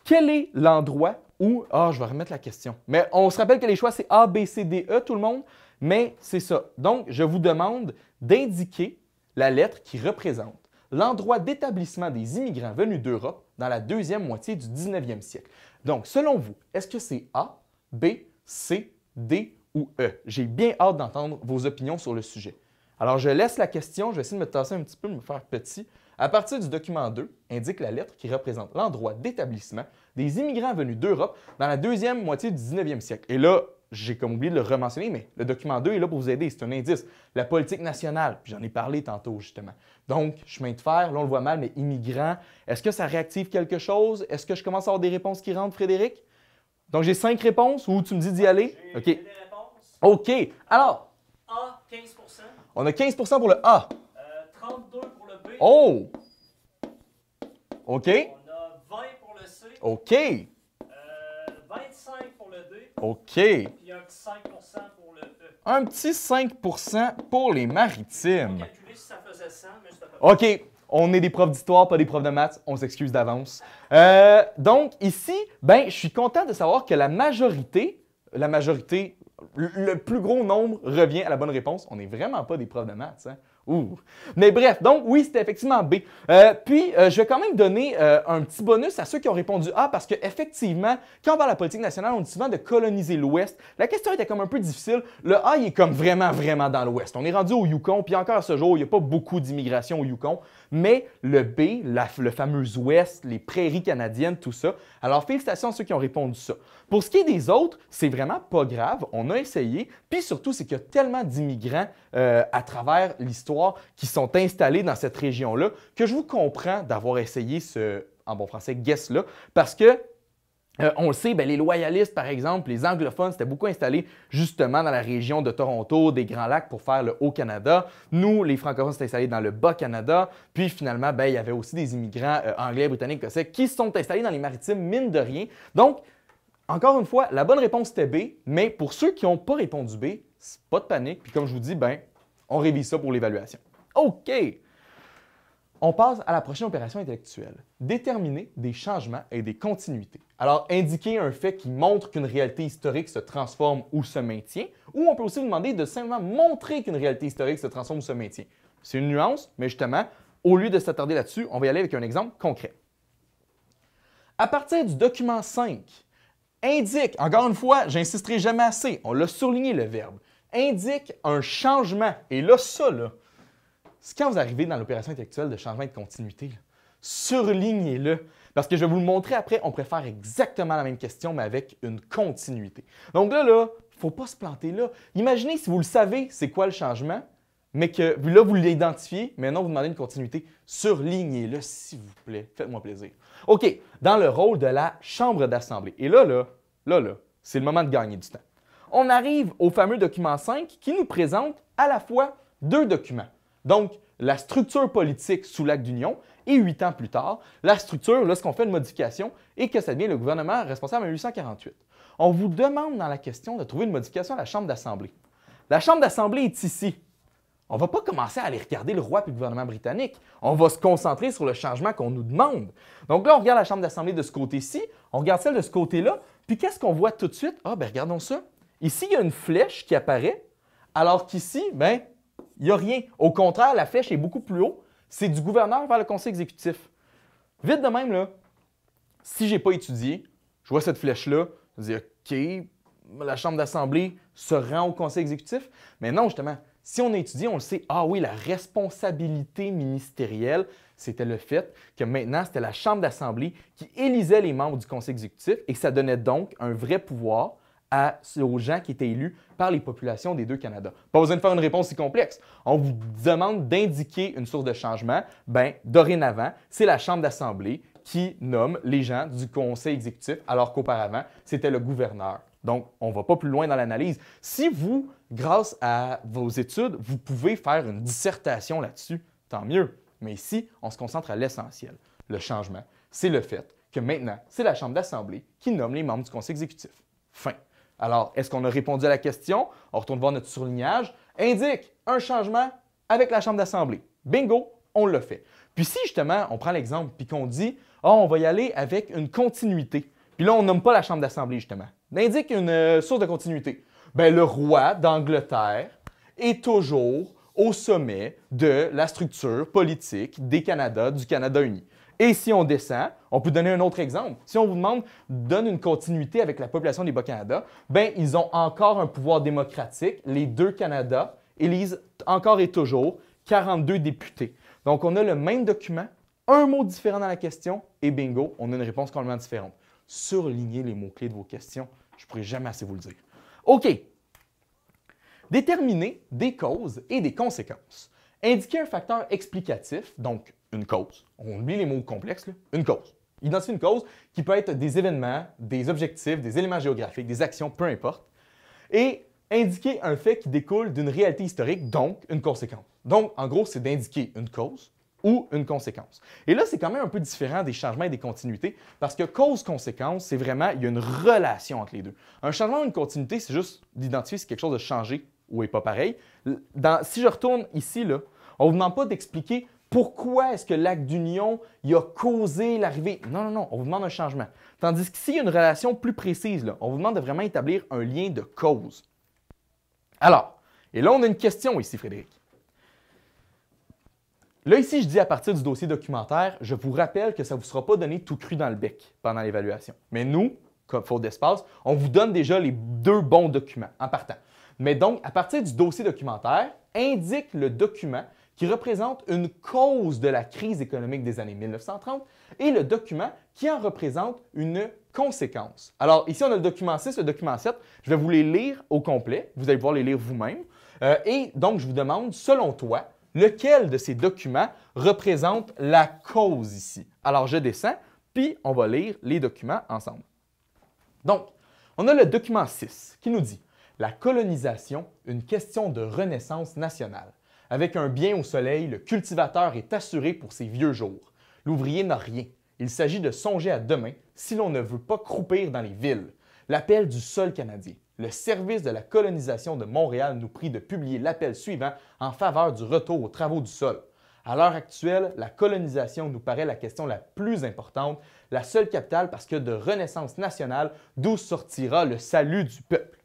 quel est l'endroit où... Ah, je vais remettre la question. Mais on se rappelle que les choix, c'est A, B, C, D, E, tout le monde. Mais c'est ça. Donc, je vous demande d'indiquer la lettre qui représente l'endroit d'établissement des immigrants venus d'Europe dans la deuxième moitié du 19e siècle. Donc, selon vous, est-ce que c'est A, B, C, D ou E? J'ai bien hâte d'entendre vos opinions sur le sujet. Alors, je laisse la question, je vais essayer de me tasser un petit peu, me faire petit. À partir du document 2, indique la lettre qui représente l'endroit d'établissement des immigrants venus d'Europe dans la deuxième moitié du 19e siècle. Et là, j'ai comme oublié de le rementionner, mais le document 2 est là pour vous aider, c'est un indice. La politique nationale, j'en ai parlé tantôt justement. Donc, chemin de fer, là on le voit mal, mais immigrants. est-ce que ça réactive quelque chose? Est-ce que je commence à avoir des réponses qui rentrent, Frédéric? Donc, j'ai cinq réponses ou tu me dis d'y aller? OK. Des OK. Alors. A, 15 On a 15 pour le A. 32 euh, pour le B. Oh! OK. On a 20 pour le C. OK. OK. un petit 5 pour le... E. pour les maritimes. OK. On est des profs d'histoire, pas des profs de maths. On s'excuse d'avance. Euh, donc, ici, ben, je suis content de savoir que la majorité, la majorité, le plus gros nombre revient à la bonne réponse. On n'est vraiment pas des profs de maths. Hein. Ouh. Mais bref, donc oui, c'était effectivement B. Euh, puis, euh, je vais quand même donner euh, un petit bonus à ceux qui ont répondu A parce que effectivement, quand on parle de la politique nationale, on dit souvent de coloniser l'Ouest. La question était comme un peu difficile. Le A, il est comme vraiment, vraiment dans l'Ouest. On est rendu au Yukon, puis encore à ce jour, il n'y a pas beaucoup d'immigration au Yukon mais le B, le fameux Ouest, les prairies canadiennes, tout ça. Alors, félicitations à ceux qui ont répondu ça. Pour ce qui est des autres, c'est vraiment pas grave. On a essayé. Puis surtout, c'est qu'il y a tellement d'immigrants euh, à travers l'histoire qui sont installés dans cette région-là que je vous comprends d'avoir essayé ce, en bon français, guess-là, parce que euh, on le sait, ben, les loyalistes, par exemple, les anglophones, c'était beaucoup installé justement dans la région de Toronto, des Grands Lacs pour faire le Haut-Canada. Nous, les francophones, c'était installés dans le Bas-Canada. Puis finalement, ben, il y avait aussi des immigrants euh, anglais, britanniques, écossais qui se sont installés dans les maritimes, mine de rien. Donc, encore une fois, la bonne réponse était B, mais pour ceux qui n'ont pas répondu B, c'est pas de panique. Puis comme je vous dis, ben, on révise ça pour l'évaluation. OK! On passe à la prochaine opération intellectuelle. Déterminer des changements et des continuités. Alors, indiquer un fait qui montre qu'une réalité historique se transforme ou se maintient, ou on peut aussi vous demander de simplement montrer qu'une réalité historique se transforme ou se maintient. C'est une nuance, mais justement, au lieu de s'attarder là-dessus, on va y aller avec un exemple concret. À partir du document 5, indique, encore une fois, j'insisterai jamais assez, on l'a surligné le verbe, indique un changement. Et là, ça, là, c'est quand vous arrivez dans l'opération intellectuelle de changement et de continuité, surlignez-le. Parce que je vais vous le montrer après, on pourrait faire exactement la même question, mais avec une continuité. Donc là, là, faut pas se planter là. Imaginez si vous le savez, c'est quoi le changement, mais que là, vous l'identifiez, maintenant, vous demandez une continuité. Surlignez-le, s'il vous plaît. Faites-moi plaisir. OK, dans le rôle de la Chambre d'Assemblée. Et là, là, là, là, c'est le moment de gagner du temps. On arrive au fameux document 5 qui nous présente à la fois deux documents. Donc, la structure politique sous l'acte d'union et huit ans plus tard, la structure, lorsqu'on fait une modification, et que ça devient le gouvernement responsable en 1848. On vous demande dans la question de trouver une modification à la Chambre d'Assemblée. La Chambre d'Assemblée est ici. On ne va pas commencer à aller regarder le roi et le gouvernement britannique. On va se concentrer sur le changement qu'on nous demande. Donc là, on regarde la Chambre d'Assemblée de ce côté-ci, on regarde celle de ce côté-là, puis qu'est-ce qu'on voit tout de suite? Ah, ben regardons ça. Ici, il y a une flèche qui apparaît, alors qu'ici, ben, il n'y a rien. Au contraire, la flèche est beaucoup plus haut, c'est du gouverneur vers le conseil exécutif. Vite de même, là, si j'ai pas étudié, je vois cette flèche-là, je dis OK, la Chambre d'Assemblée se rend au conseil exécutif. Mais non, justement, si on étudie, on le sait, ah oui, la responsabilité ministérielle, c'était le fait que maintenant, c'était la Chambre d'Assemblée qui élisait les membres du conseil exécutif et que ça donnait donc un vrai pouvoir à, aux gens qui étaient élus par les populations des deux Canada. Pas besoin de faire une réponse si complexe. On vous demande d'indiquer une source de changement. Ben, dorénavant, c'est la Chambre d'Assemblée qui nomme les gens du Conseil exécutif, alors qu'auparavant, c'était le gouverneur. Donc, on ne va pas plus loin dans l'analyse. Si vous, grâce à vos études, vous pouvez faire une dissertation là-dessus, tant mieux. Mais ici, on se concentre à l'essentiel. Le changement, c'est le fait que maintenant, c'est la Chambre d'Assemblée qui nomme les membres du Conseil exécutif. Fin. Alors, est-ce qu'on a répondu à la question? On retourne voir notre surlignage. Indique un changement avec la Chambre d'assemblée. Bingo, on le fait. Puis si justement, on prend l'exemple, puis qu'on dit, oh, on va y aller avec une continuité. Puis là, on nomme pas la Chambre d'assemblée, justement. indique une euh, source de continuité. Ben, le roi d'Angleterre est toujours au sommet de la structure politique des Canada, du Canada uni. Et si on descend, on peut donner un autre exemple. Si on vous demande donne une continuité avec la population des Bas-Canada, ben ils ont encore un pouvoir démocratique. Les deux Canada élisent encore et toujours 42 députés. Donc on a le même document, un mot différent dans la question et bingo, on a une réponse complètement différente. Surlignez les mots-clés de vos questions, je ne pourrai jamais assez vous le dire. OK. Déterminer des causes et des conséquences. Indiquer un facteur explicatif, donc une cause. On oublie les mots complexes, là. une cause. Identifier une cause qui peut être des événements, des objectifs, des éléments géographiques, des actions, peu importe. Et indiquer un fait qui découle d'une réalité historique, donc une conséquence. Donc, en gros, c'est d'indiquer une cause ou une conséquence. Et là, c'est quand même un peu différent des changements et des continuités, parce que cause-conséquence, c'est vraiment, il y a une relation entre les deux. Un changement ou une continuité, c'est juste d'identifier si quelque chose a changé ou n'est pas pareil. si je retourne ici, là, on ne vous demande pas d'expliquer pourquoi est-ce que l'acte d'union a causé l'arrivée. Non, non, non, on vous demande un changement. Tandis qu'ici, il y a une relation plus précise. On vous demande de vraiment établir un lien de cause. Alors, et là, on a une question ici, Frédéric. Là, ici, je dis à partir du dossier documentaire, je vous rappelle que ça ne vous sera pas donné tout cru dans le bec pendant l'évaluation. Mais nous, comme faute d'espace, on vous donne déjà les deux bons documents en partant. Mais donc, à partir du dossier documentaire, indique le document qui représente une cause de la crise économique des années 1930, et le document qui en représente une conséquence. Alors ici, on a le document 6, le document 7. Je vais vous les lire au complet. Vous allez pouvoir les lire vous-même. Euh, et donc, je vous demande, selon toi, lequel de ces documents représente la cause ici? Alors, je descends, puis on va lire les documents ensemble. Donc, on a le document 6 qui nous dit La colonisation, une question de renaissance nationale. Avec un bien au soleil, le cultivateur est assuré pour ses vieux jours. L'ouvrier n'a rien. Il s'agit de songer à demain si l'on ne veut pas croupir dans les villes. L'appel du sol canadien. Le service de la colonisation de Montréal nous prie de publier l'appel suivant en faveur du retour aux travaux du sol. À l'heure actuelle, la colonisation nous paraît la question la plus importante, la seule capitale parce que de renaissance nationale, d'où sortira le salut du peuple.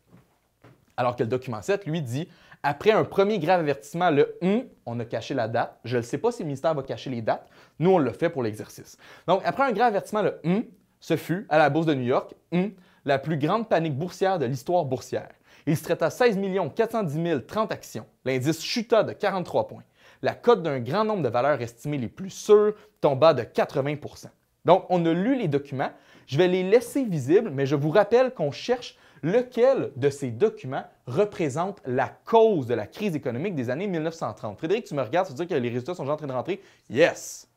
Alors que le document 7, lui, dit après un premier grave avertissement, le hum, on a caché la date. Je ne sais pas si le ministère va cacher les dates. Nous, on le fait pour l'exercice. Donc, après un grave avertissement, le hum, ce fut, à la Bourse de New York, hum la plus grande panique boursière de l'histoire boursière. Il se traita 16 410 030 actions. L'indice chuta de 43 points. La cote d'un grand nombre de valeurs estimées les plus sûres tomba de 80 Donc, on a lu les documents. Je vais les laisser visibles, mais je vous rappelle qu'on cherche Lequel de ces documents représente la cause de la crise économique des années 1930? Frédéric, tu me regardes, ça veut dire que les résultats sont déjà en train de rentrer? Yes!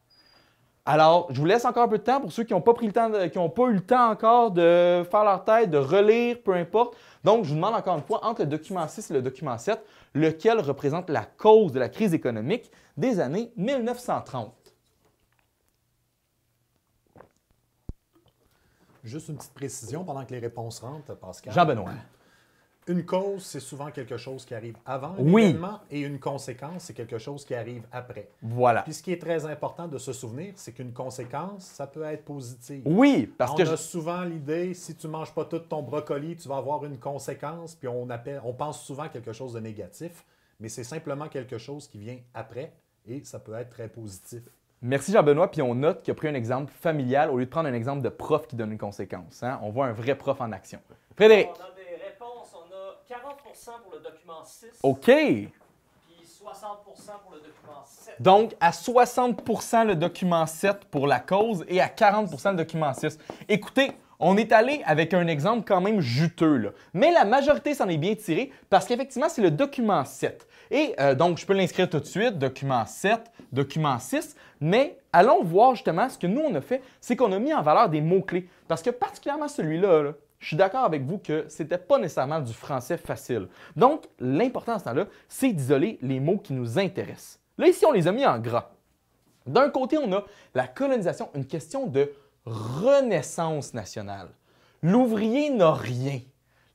Alors, je vous laisse encore un peu de temps pour ceux qui n'ont pas pris le temps, qui n'ont pas eu le temps encore de faire leur tête, de relire, peu importe. Donc, je vous demande encore une fois, entre le document 6 et le document 7, lequel représente la cause de la crise économique des années 1930? Juste une petite précision pendant que les réponses rentrent, Pascal. Jean-Benoît. Une cause, c'est souvent quelque chose qui arrive avant oui. l'événement et une conséquence, c'est quelque chose qui arrive après. Voilà. Puis ce qui est très important de se souvenir, c'est qu'une conséquence, ça peut être positif. Oui, parce que... On a souvent l'idée, si tu manges pas tout ton brocoli, tu vas avoir une conséquence, puis on, on pense souvent quelque chose de négatif, mais c'est simplement quelque chose qui vient après et ça peut être très positif. Merci Jean-Benoît, puis on note qu'il a pris un exemple familial au lieu de prendre un exemple de prof qui donne une conséquence. Hein. On voit un vrai prof en action. Frédéric. a des réponses, on a 40 pour le document 6. OK. Puis 60 pour le document 7. Donc, à 60 le document 7 pour la cause et à 40 le document 6. Écoutez, on est allé avec un exemple quand même juteux, mais la majorité s'en est bien tirée parce qu'effectivement, c'est le document 7. Et euh, donc, je peux l'inscrire tout de suite, document 7, document 6, mais allons voir justement ce que nous, on a fait, c'est qu'on a mis en valeur des mots-clés. Parce que particulièrement celui-là, je suis d'accord avec vous que ce n'était pas nécessairement du français facile. Donc, l'important à ce temps-là, c'est d'isoler les mots qui nous intéressent. Là, ici, on les a mis en gras. D'un côté, on a la colonisation, une question de renaissance nationale. L'ouvrier n'a rien.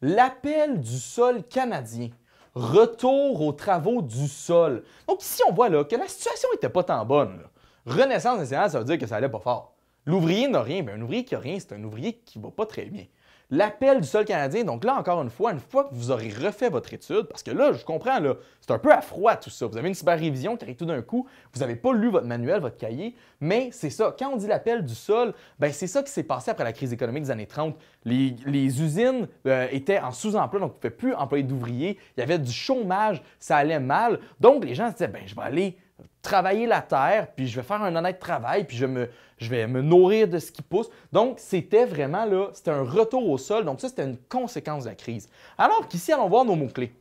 L'appel du sol canadien retour aux travaux du sol. Donc ici, on voit là, que la situation n'était pas tant bonne. Renaissance nationale, ça veut dire que ça allait pas fort. L'ouvrier n'a rien, mais un ouvrier qui n'a rien, c'est un ouvrier qui va pas très bien. L'appel du sol canadien, donc là encore une fois, une fois que vous aurez refait votre étude, parce que là, je comprends, là, c'est un peu à froid tout ça. Vous avez une cyber-révision qui arrive tout d'un coup, vous n'avez pas lu votre manuel, votre cahier, mais c'est ça. Quand on dit l'appel du sol, ben c'est ça qui s'est passé après la crise économique des années 30. Les, usines euh, étaient en sous-emploi, donc vous ne pouvait plus employer d'ouvriers, il y avait du chômage, ça allait mal. Donc les gens se disaient, ben je vais aller travailler la terre, puis je vais faire un honnête travail, puis je vais me, nourrir de ce qui pousse. Donc, c'était vraiment là, c'était un retour au sol. Donc, ça, c'était une conséquence de la crise. Alors qu'ici, allons voir nos mots-clés.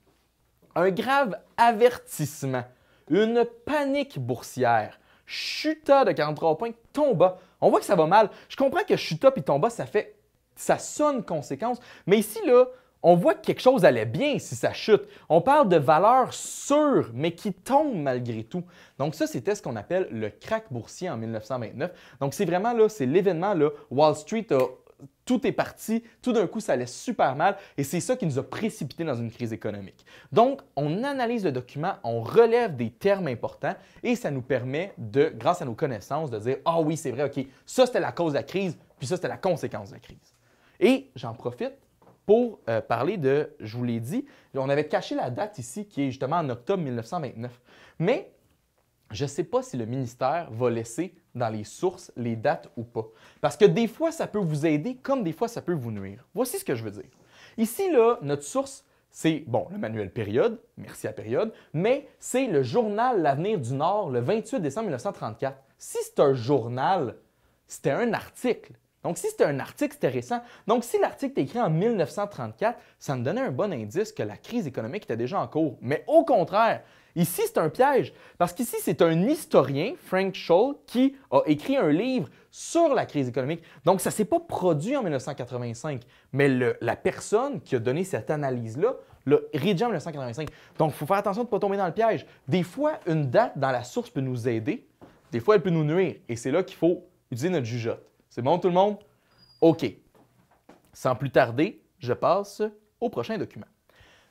Un grave avertissement, une panique boursière, chuta de 43 points, tomba. On voit que ça va mal. Je comprends que chuta puis tomba, ça fait, ça sonne conséquence. Mais ici, là, on voit que quelque chose allait bien si ça chute. On parle de valeurs sûres, mais qui tombent malgré tout. Donc ça, c'était ce qu'on appelle le crack boursier en 1929. Donc c'est vraiment là, c'est l'événement là, Wall Street tout est parti, tout d'un coup ça allait super mal et c'est ça qui nous a précipité dans une crise économique. Donc, on analyse le document, on relève des termes importants et ça nous permet de, grâce à nos connaissances, de dire Ah oui, c'est vrai, OK, ça c'était la cause de la crise, puis ça c'était la conséquence de la crise. Et j'en profite pour euh, parler de, je vous l'ai dit, on avait caché la date ici qui est justement en octobre 1929. Mais je ne sais pas si le ministère va laisser dans les sources les dates ou pas. Parce que des fois, ça peut vous aider comme des fois, ça peut vous nuire. Voici ce que je veux dire. Ici, là, notre source, c'est, bon, le manuel période, merci à période, mais c'est le journal L'Avenir du Nord, le 28 décembre 1934. Si c'est un journal, c'était un article. Donc, si c'était un article, c'était récent. Donc, si l'article est écrit en 1934, ça me donnait un bon indice que la crise économique était déjà en cours. Mais au contraire, ici, c'est un piège. Parce qu'ici, c'est un historien, Frank Scholl, qui a écrit un livre sur la crise économique. Donc, ça ne s'est pas produit en 1985. Mais la personne qui a donné cette analyse-là l'a rédigé en 1985. Donc, il faut faire attention de ne pas tomber dans le piège. Des fois, une date dans la source peut nous aider. Des fois, elle peut nous nuire. Et c'est là qu'il faut utiliser notre jugeote. C'est bon tout le monde? OK. Sans plus tarder, je passe au prochain document.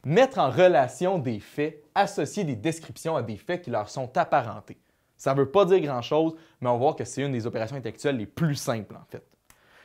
Mettre en relation des faits, associer des descriptions à des faits qui leur sont apparentés. Ça ne veut pas dire grand-chose, mais on voit que c'est une des opérations intellectuelles les plus simples en fait.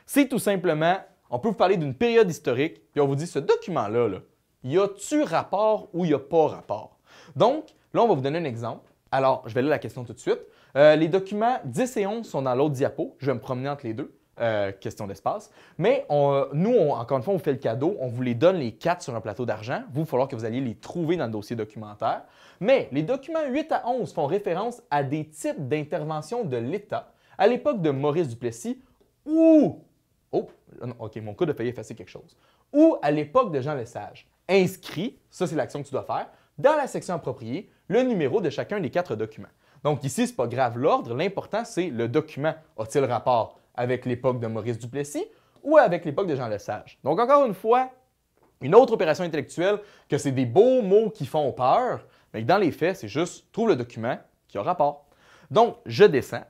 C'est tout simplement, on peut vous parler d'une période historique, puis on vous dit ce document-là, là, y a-tu rapport ou y a pas rapport? Donc, là, on va vous donner un exemple. Alors, je vais lire la question tout de suite. Euh, les documents 10 et 11 sont dans l'autre diapo. Je vais me promener entre les deux. Euh, question d'espace. Mais nous, encore une fois, on vous fait le cadeau. On vous les donne les quatre sur un plateau d'argent. Vous, il va falloir que vous alliez les trouver dans le dossier documentaire. Mais les documents 8 à 11 font référence à des types d'interventions de l'État à l'époque de Maurice Duplessis ou... Oh, OK, mon coup a quelque chose. Ou à l'époque de Jean Lesage. Inscrit, ça c'est l'action que tu dois faire, dans la section appropriée, le numéro de chacun des quatre documents. Donc ici, c'est pas grave l'ordre, l'important c'est le document. A-t-il rapport avec l'époque de Maurice Duplessis ou avec l'époque de Jean Lesage? Donc encore une fois, une autre opération intellectuelle que c'est des beaux mots qui font peur, mais que dans les faits, c'est juste trouve le document qui a rapport. Donc je descends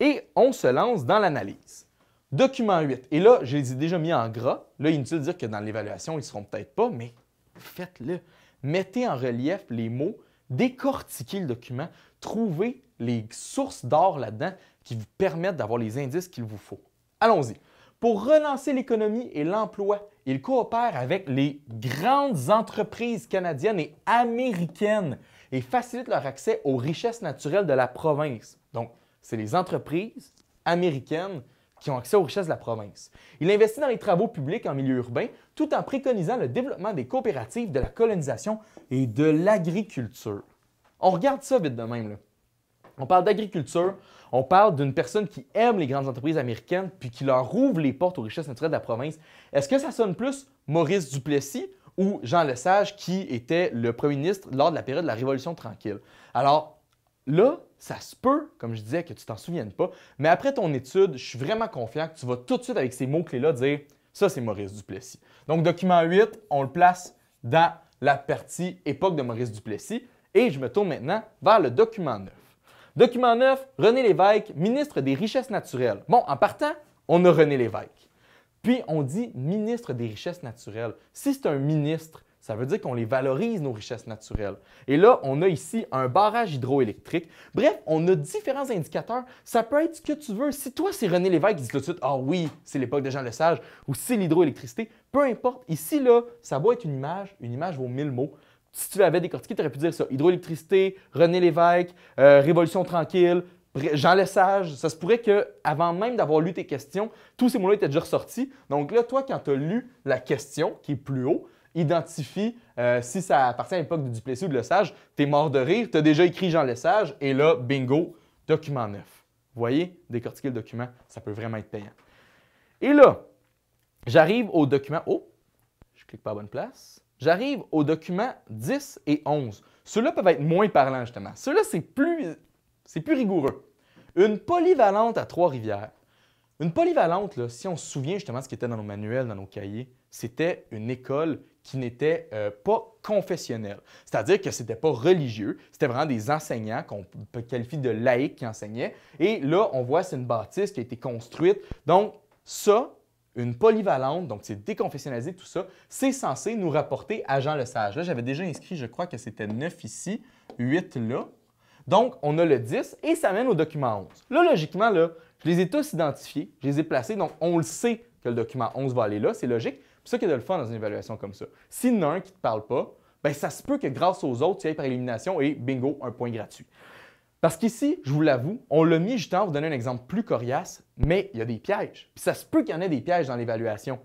et on se lance dans l'analyse. Document 8. Et là, je les ai déjà mis en gras. Là, inutile de dire que dans l'évaluation, ils ne seront peut-être pas, mais faites-le. Mettez en relief les mots, décortiquez le document, trouver les sources d'or là-dedans qui vous permettent d'avoir les indices qu'il vous faut. Allons-y. Pour relancer l'économie et l'emploi, il coopère avec les grandes entreprises canadiennes et américaines et facilite leur accès aux richesses naturelles de la province. Donc, c'est les entreprises américaines qui ont accès aux richesses de la province. Il investit dans les travaux publics en milieu urbain tout en préconisant le développement des coopératives, de la colonisation et de l'agriculture. On regarde ça vite de même. Là. On parle d'agriculture, on parle d'une personne qui aime les grandes entreprises américaines puis qui leur ouvre les portes aux richesses naturelles de la province. Est-ce que ça sonne plus Maurice Duplessis ou Jean Lesage qui était le premier ministre lors de la période de la Révolution tranquille? Alors là, ça se peut, comme je disais, que tu t'en souviennes pas, mais après ton étude, je suis vraiment confiant que tu vas tout de suite avec ces mots-clés-là dire ça, c'est Maurice Duplessis. Donc, document 8, on le place dans la partie époque de Maurice Duplessis. Et je me tourne maintenant vers le document 9. Document 9, René Lévesque, ministre des Richesses naturelles. Bon, en partant, on a René Lévesque. Puis on dit ministre des Richesses naturelles. Si c'est un ministre, ça veut dire qu'on les valorise, nos richesses naturelles. Et là, on a ici un barrage hydroélectrique. Bref, on a différents indicateurs. Ça peut être ce que tu veux. Si toi, c'est René Lévesque, dit tout de suite Ah oui, c'est l'époque de Jean Lesage ou c'est l'hydroélectricité. Peu importe. Ici, là, ça va être une image. Une image vaut mille mots si tu avais décortiqué, tu aurais pu dire ça. Hydroélectricité, René Lévesque, euh, Révolution tranquille, Jean Lesage. Ça se pourrait que, avant même d'avoir lu tes questions, tous ces mots-là étaient déjà ressortis. Donc là, toi, quand tu as lu la question, qui est plus haut, identifie euh, si ça appartient à l'époque de Duplessis ou de Lesage, es mort de rire, Tu as déjà écrit Jean Lesage, et là, bingo, document neuf. Voyez, décortiquer le document, ça peut vraiment être payant. Et là, j'arrive au document. Oh, je clique pas à bonne place. J'arrive aux documents 10 et 11. Ceux-là peuvent être moins parlants, justement. Ceux-là, c'est plus, rigoureux. Une polyvalente à Trois-Rivières. Une polyvalente, si on se souvient justement de ce qui était dans nos manuels, dans nos cahiers, c'était une école qui n'était euh, pas confessionnelle. C'est-à-dire que ce n'était pas religieux, c'était vraiment des enseignants qu'on peut qualifier de laïcs qui enseignaient. Et là, on voit, c'est une bâtisse qui a été construite. Donc, ça, une polyvalente, donc c'est déconfessionnalisé, tout ça, c'est censé nous rapporter à Jean le Sage. Là, j'avais déjà inscrit, je crois que c'était 9 ici, 8 là. Donc, on a le 10 et ça mène au document 11. Là, logiquement, là, je les ai tous identifiés, je les ai placés, donc on le sait que le document 11 va aller là, c'est logique. C'est ça qu'il y de le faire dans une évaluation comme ça. S'il y en a un qui ne te parle pas, ben, ça se peut que grâce aux autres, tu ailles par élimination et bingo, un point gratuit. Parce qu'ici, je vous l'avoue, on l'a mis, justement, pour vous donner un exemple plus coriace, mais il y a des pièges. Puis ça se peut qu'il y en ait des pièges dans l'évaluation.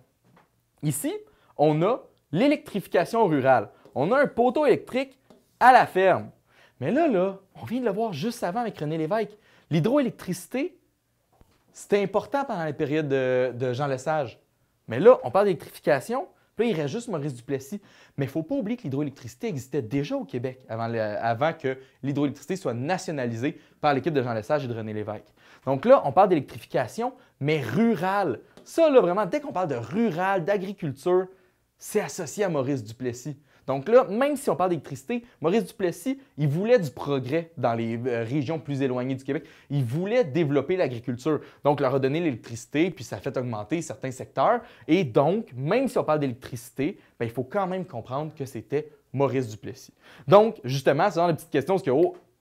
Ici, on a l'électrification rurale. On a un poteau électrique à la ferme. Mais là, là, on vient de le voir juste avant avec René Lévesque. L'hydroélectricité, c'était important pendant la période de, de Jean Lesage. Mais là, on parle d'électrification, puis il reste juste Maurice Duplessis. Mais il ne faut pas oublier que l'hydroélectricité existait déjà au Québec avant, avant que l'hydroélectricité soit nationalisée par l'équipe de Jean Lesage et de René Lévesque. Donc là, on parle d'électrification, mais rurale. Ça, là, vraiment, dès qu'on parle de rural, d'agriculture, c'est associé à Maurice Duplessis. Donc là, même si on parle d'électricité, Maurice Duplessis, il voulait du progrès dans les euh, régions plus éloignées du Québec. Il voulait développer l'agriculture. Donc, leur a donné l'électricité, puis ça a fait augmenter certains secteurs. Et donc, même si on parle d'électricité, ben, il faut quand même comprendre que c'était Maurice Duplessis. Donc, justement, c'est dans oh, les petites questions, ce que,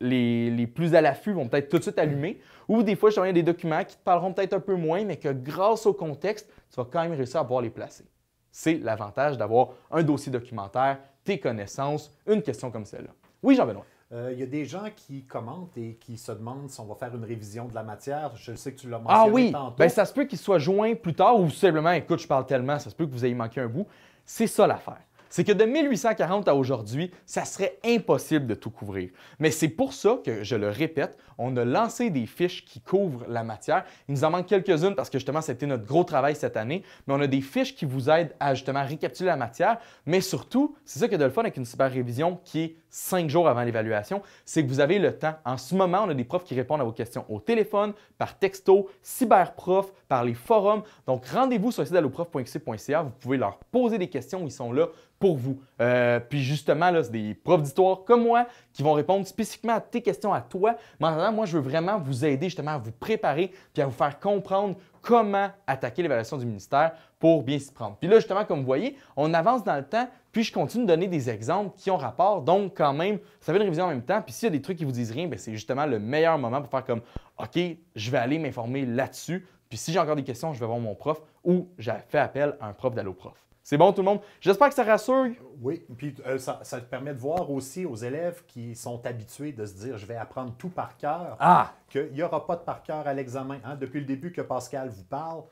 les, plus à l'affût vont peut-être tout de suite allumer, ou des fois, je te des documents qui te parleront peut-être un peu moins, mais que grâce au contexte, tu vas quand même réussir à pouvoir les placer. C'est l'avantage d'avoir un dossier documentaire tes connaissances, une question comme celle-là. Oui, Jean-Benoît. Euh, il y a des gens qui commentent et qui se demandent si on va faire une révision de la matière. Je sais que tu l'as ah mentionné ah oui. Ben, ça se peut qu'il soit joint plus tard ou simplement, écoute, je parle tellement, ça se peut que vous ayez manqué un bout. C'est ça l'affaire c'est que de 1840 à aujourd'hui, ça serait impossible de tout couvrir. Mais c'est pour ça que, je le répète, on a lancé des fiches qui couvrent la matière. Il nous en manque quelques-unes parce que justement, c'était notre gros travail cette année, mais on a des fiches qui vous aident à justement récapituler la matière. Mais surtout, c'est ça que de le fun avec une super révision qui est cinq jours avant l'évaluation, c'est que vous avez le temps. En ce moment, on a des profs qui répondent à vos questions au téléphone, par texto, cyberprof, par les forums. Donc, rendez-vous sur le site Vous pouvez leur poser des questions. Ils sont là vous. Euh, puis justement, là, c'est des profs d'histoire comme moi qui vont répondre spécifiquement à tes questions à toi. Mais en attendant, moi, je veux vraiment vous aider justement à vous préparer puis à vous faire comprendre comment attaquer l'évaluation du ministère pour bien s'y prendre. Puis là, justement, comme vous voyez, on avance dans le temps, puis je continue de donner des exemples qui ont rapport. Donc, quand même, ça fait une révision en même temps. Puis s'il y a des trucs qui vous disent rien, ben, c'est justement le meilleur moment pour faire comme OK, je vais aller m'informer là-dessus. Puis si j'ai encore des questions, je vais voir mon prof ou j'ai fait appel à un prof d'alloprof. C'est bon tout le monde? J'espère que ça rassure. Oui, puis euh, ça, te permet de voir aussi aux élèves qui sont habitués de se dire je vais apprendre tout par cœur, ah! qu'il n'y aura pas de par cœur à l'examen. Hein. Depuis le début que Pascal vous parle,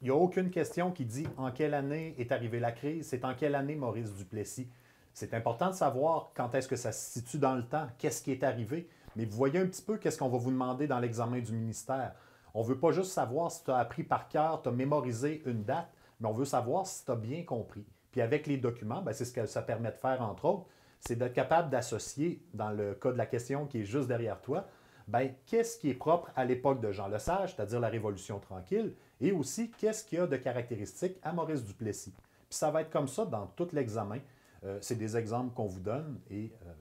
il n'y a aucune question qui dit en quelle année est arrivée la crise, c'est en quelle année Maurice Duplessis. C'est important de savoir quand est-ce que ça se situe dans le temps, qu'est-ce qui est arrivé. Mais vous voyez un petit peu qu'est-ce qu'on va vous demander dans l'examen du ministère. On ne veut pas juste savoir si tu as appris par cœur, tu as mémorisé une date mais on veut savoir si tu as bien compris. Puis avec les documents, ben, c'est ce que ça permet de faire, entre autres, c'est d'être capable d'associer, dans le cas de la question qui est juste derrière toi, ben, qu'est-ce qui est propre à l'époque de Jean Lesage, c'est-à-dire la Révolution tranquille, et aussi qu'est-ce qu'il y a de caractéristique à Maurice Duplessis. Puis ça va être comme ça dans tout l'examen. Euh, c'est des exemples qu'on vous donne et euh,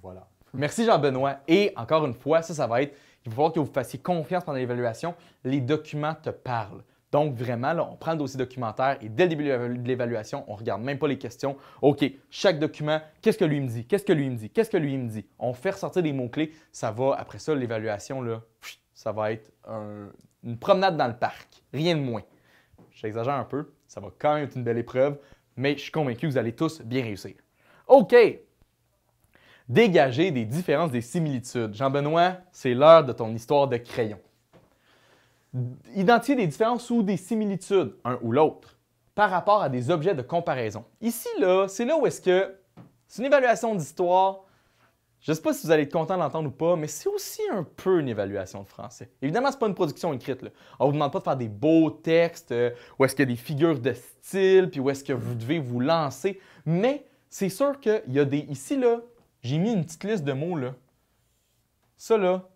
voilà. Merci Jean-Benoît. Et encore une fois, ça, ça va être, il faut falloir que vous fassiez confiance pendant l'évaluation. Les documents te parlent. Donc, vraiment, on prend le dossier documentaire et dès le début de l'évaluation, on ne regarde même pas les questions. OK, chaque document, qu'est-ce que lui me dit? Qu'est-ce que lui me dit? Qu'est-ce que lui me dit? On fait ressortir des mots-clés. Ça va, après ça, l'évaluation, ça va être une promenade dans le parc. Rien de moins. J'exagère un peu. Ça va quand même être une belle épreuve, mais je suis convaincu que vous allez tous bien réussir. OK! Dégager des différences, des similitudes. Jean-Benoît, c'est l'heure de ton histoire de crayon identifier des différences ou des similitudes, un ou l'autre, par rapport à des objets de comparaison. Ici, là, c'est là où est-ce que c'est une évaluation d'histoire. Je ne sais pas si vous allez être content d'entendre ou pas, mais c'est aussi un peu une évaluation de français. Évidemment, ce n'est pas une production écrite. On ne vous demande pas de faire des beaux textes, ou euh, où est-ce qu'il y a des figures de style, puis où est-ce que vous devez vous lancer. Mais c'est sûr qu'il y a des... Ici, là, j'ai mis une petite liste de mots. Là. Ça, là,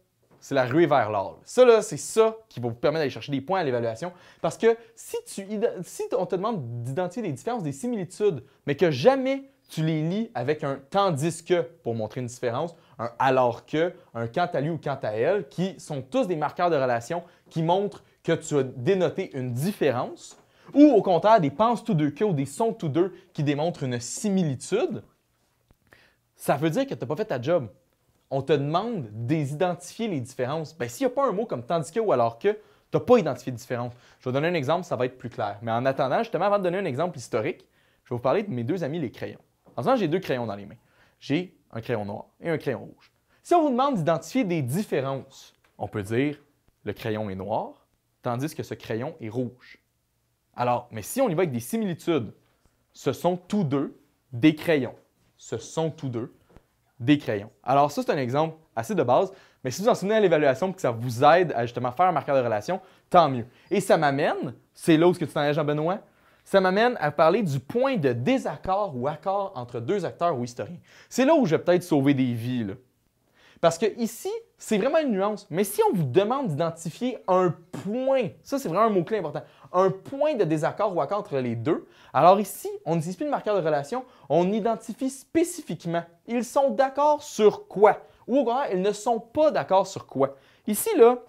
c'est la ruée vers l'or. Ça, c'est ça qui va vous permettre d'aller chercher des points à l'évaluation. Parce que si, si on te demande d'identifier des différences, des similitudes, mais que jamais tu les lis avec un tandis que pour montrer une différence, un alors que, un quant à lui ou quant à elle, qui sont tous des marqueurs de relation qui montrent que tu as dénoté une différence, ou au contraire des penses tous deux que ou des sons tous deux qui démontrent une similitude, ça veut dire que tu n'as pas fait ta job on te demande d'identifier les différences. Ben, s'il n'y a pas un mot comme tandis que ou alors que, tu n'as pas identifié de différence. Je vais donner un exemple, ça va être plus clair. Mais en attendant, justement, avant de donner un exemple historique, je vais vous parler de mes deux amis, les crayons. En ce moment, j'ai deux crayons dans les mains. J'ai un crayon noir et un crayon rouge. Si on vous demande d'identifier des différences, on peut dire le crayon est noir, tandis que ce crayon est rouge. Alors, mais si on y va avec des similitudes, ce sont tous deux des crayons. Ce sont tous deux des crayons. Alors ça, c'est un exemple assez de base, mais si vous en souvenez à l'évaluation que ça vous aide à justement faire un marqueur de relation, tant mieux. Et ça m'amène, c'est là où tu t'en Jean-Benoît, hein, ça m'amène à parler du point de désaccord ou accord entre deux acteurs ou historiens. C'est là où je vais peut-être sauver des vies. Là. Parce que ici, c'est vraiment une nuance. Mais si on vous demande d'identifier un point, ça c'est vraiment un mot-clé important, un point de désaccord ou accord entre les deux, alors ici, on n'utilise plus de marqueur de relation, on identifie spécifiquement. Ils sont d'accord sur quoi? Ou au contraire, ils ne sont pas d'accord sur quoi. Ici, là,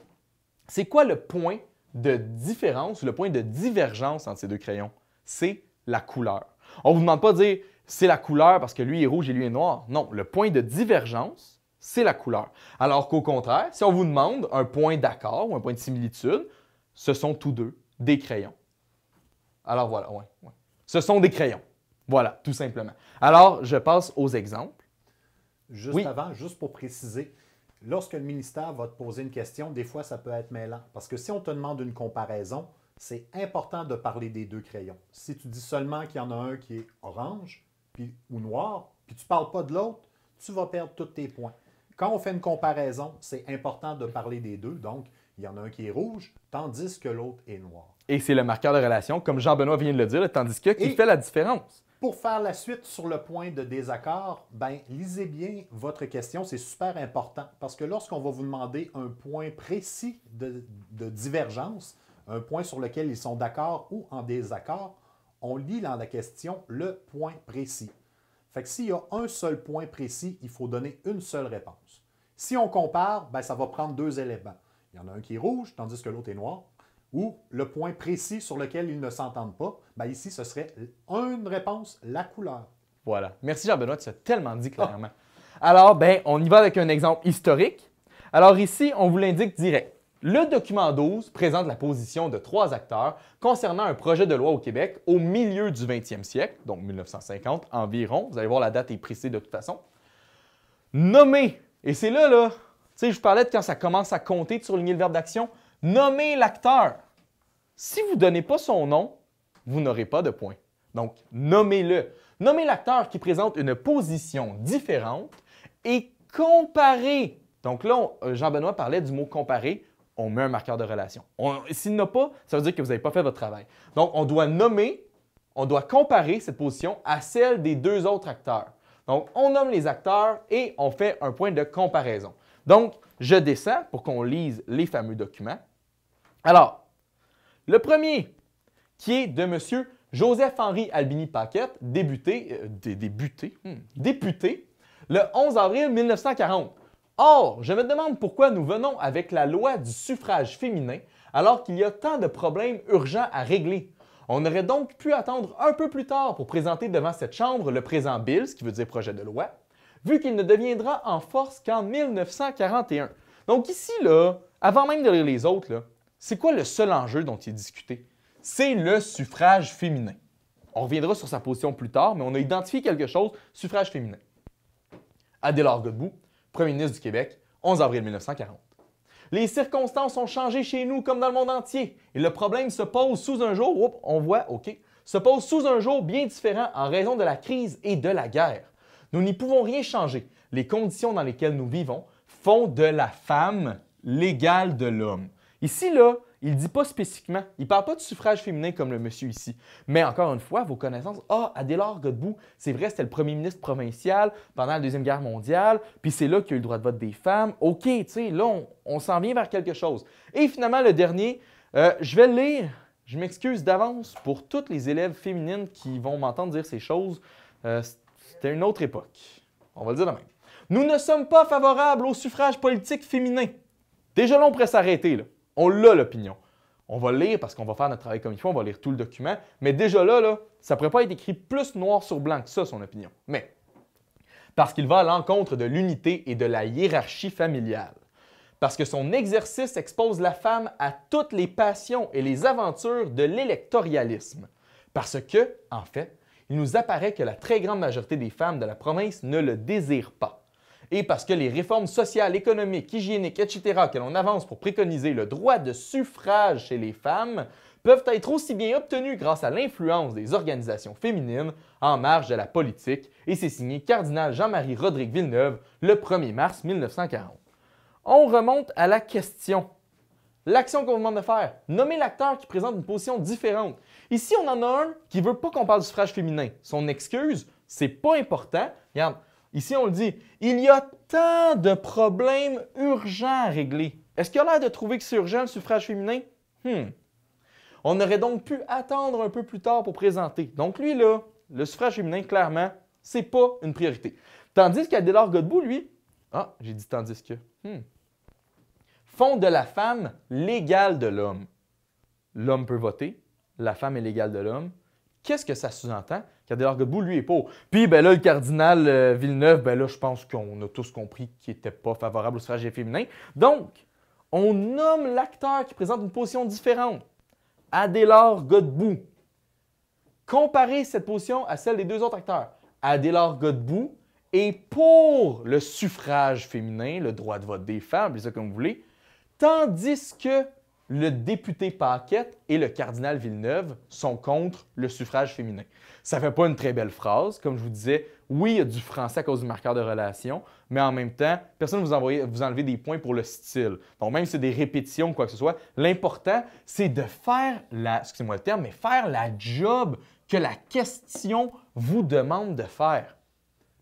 c'est quoi le point de différence ou le point de divergence entre ces deux crayons? C'est la couleur. On ne vous demande pas de dire c'est la couleur parce que lui est rouge et lui est noir. Non, le point de divergence, c'est la couleur. Alors qu'au contraire, si on vous demande un point d'accord ou un point de similitude, ce sont tous deux des crayons. Alors voilà, ouais, Ce sont des crayons. Voilà, tout simplement. Alors, je passe aux exemples. Juste avant, juste pour préciser, lorsque le ministère va te poser une question, des fois, ça peut être mêlant. Parce que si on te demande une comparaison, c'est important de parler des deux crayons. Si tu dis seulement qu'il y en a un qui est orange puis, ou noir, puis tu ne parles pas de l'autre, tu vas perdre tous tes points quand on fait une comparaison, c'est important de parler des deux. Donc, il y en a un qui est rouge, tandis que l'autre est noir. Et c'est le marqueur de relation, comme Jean-Benoît vient de le dire, tandis que qui fait la différence. Pour faire la suite sur le point de désaccord, ben, lisez bien votre question, c'est super important. Parce que lorsqu'on va vous demander un point précis de, de divergence, un point sur lequel ils sont d'accord ou en désaccord, on lit dans la question le point précis. Fait que s'il y a un seul point précis, il faut donner une seule réponse. Si on compare, ben, ça va prendre deux éléments. Il y en a un qui est rouge, tandis que l'autre est noir. Ou le point précis sur lequel ils ne s'entendent pas, ben, ici, ce serait une réponse, la couleur. Voilà. Merci Jean-Benoît, tu as tellement dit clairement. Alors, ben, on y va avec un exemple historique. Alors ici, on vous l'indique direct. Le document 12 présente la position de trois acteurs concernant un projet de loi au Québec au milieu du 20e siècle, donc 1950 environ. Vous allez voir, la date est précise de toute façon. Nommé... Et c'est là, là, tu sais, je vous parlais de quand ça commence à compter de surligner le verbe d'action. Nommez l'acteur. Si vous ne donnez pas son nom, vous n'aurez pas de points. Donc, nommez-le. Nommez l'acteur qui présente une position différente et comparez. Donc là, euh, Jean-Benoît parlait du mot comparer. On met un marqueur de relation. S'il n'a pas, ça veut dire que vous n'avez pas fait votre travail. Donc, on doit nommer, on doit comparer cette position à celle des deux autres acteurs. Donc, on nomme les acteurs et on fait un point de comparaison. Donc, je descends pour qu'on lise les fameux documents. Alors, le premier, qui est de M. Joseph-Henri Albini-Paquette, débuté, euh, débuté hmm, député le 11 avril 1940. Or, je me demande pourquoi nous venons avec la loi du suffrage féminin alors qu'il y a tant de problèmes urgents à régler. On aurait donc pu attendre un peu plus tard pour présenter devant cette Chambre le présent Bill, ce qui veut dire projet de loi, vu qu'il ne deviendra en force qu'en 1941. Donc ici, là, avant même de lire les autres, c'est quoi le seul enjeu dont il est discuté? C'est le suffrage féminin. On reviendra sur sa position plus tard, mais on a identifié quelque chose, suffrage féminin. Adélard Godbout, premier ministre du Québec, 11 avril 1940. Les circonstances ont changé chez nous comme dans le monde entier. Et le problème se pose sous un jour, on voit, OK, se pose sous un jour bien différent en raison de la crise et de la guerre. Nous n'y pouvons rien changer. Les conditions dans lesquelles nous vivons font de la femme l'égale de l'homme. Ici, là, il dit pas spécifiquement, il parle pas de suffrage féminin comme le monsieur ici. Mais encore une fois, vos connaissances, ah, Adélard Godbout, c'est vrai, c'était le premier ministre provincial pendant la Deuxième Guerre mondiale, puis c'est là qu'il y a eu le droit de vote des femmes. OK, tu sais, là, on, s'en vient vers quelque chose. Et finalement, le dernier, euh, je vais le lire. Je m'excuse d'avance pour toutes les élèves féminines qui vont m'entendre dire ces choses. Euh, c'était une autre époque. On va le dire de même. Nous ne sommes pas favorables au suffrage politique féminin. Déjà là, on pourrait s'arrêter, là. On l'a l'opinion. On va lire parce qu'on va faire notre travail comme il faut, on va lire tout le document. Mais déjà là, là ça ne pourrait pas être écrit plus noir sur blanc que ça, son opinion. Mais parce qu'il va à l'encontre de l'unité et de la hiérarchie familiale. Parce que son exercice expose la femme à toutes les passions et les aventures de l'électorialisme. Parce que, en fait, il nous apparaît que la très grande majorité des femmes de la province ne le désirent pas et parce que les réformes sociales, économiques, hygiéniques, etc., que l'on avance pour préconiser le droit de suffrage chez les femmes, peuvent être aussi bien obtenues grâce à l'influence des organisations féminines en marge de la politique, et c'est signé Cardinal Jean-Marie Rodrigue Villeneuve le 1er mars 1940. On remonte à la question. L'action qu'on demande de faire, nommer l'acteur qui présente une position différente. Ici, on en a un qui veut pas qu'on parle du suffrage féminin. Son excuse, c'est pas important. Regarde, Ici, on le dit, il y a tant de problèmes urgents à régler. Est-ce qu'il a l'air de trouver que c'est urgent le suffrage féminin? Hmm. On aurait donc pu attendre un peu plus tard pour présenter. Donc lui, là, le suffrage féminin, clairement, c'est pas une priorité. Tandis qu'Adélard Godbout, lui, ah, j'ai dit tandis que, hmm. font de la femme l'égale de l'homme. L'homme peut voter, la femme est l'égale de l'homme. Qu'est-ce que ça sous-entend? Cardinal Godbout, lui, est pour. Puis, ben là, le cardinal euh, Villeneuve, ben là, je pense qu'on a tous compris qu'il n'était pas favorable au suffrage féminin. Donc, on nomme l'acteur qui présente une position différente. Adélard Godbout. Comparer cette position à celle des deux autres acteurs. Adélard Godbout est pour le suffrage féminin, le droit de vote des femmes, ça comme vous voulez, tandis que le député Paquette et le cardinal Villeneuve sont contre le suffrage féminin. Ça fait pas une très belle phrase, comme je vous disais. Oui, il y a du français à cause du marqueur de relation, mais en même temps, personne ne vous, envoie, vous des points pour le style. Donc, même si c'est des répétitions ou quoi que ce soit, l'important, c'est de faire la, excusez-moi le terme, mais faire la job que la question vous demande de faire.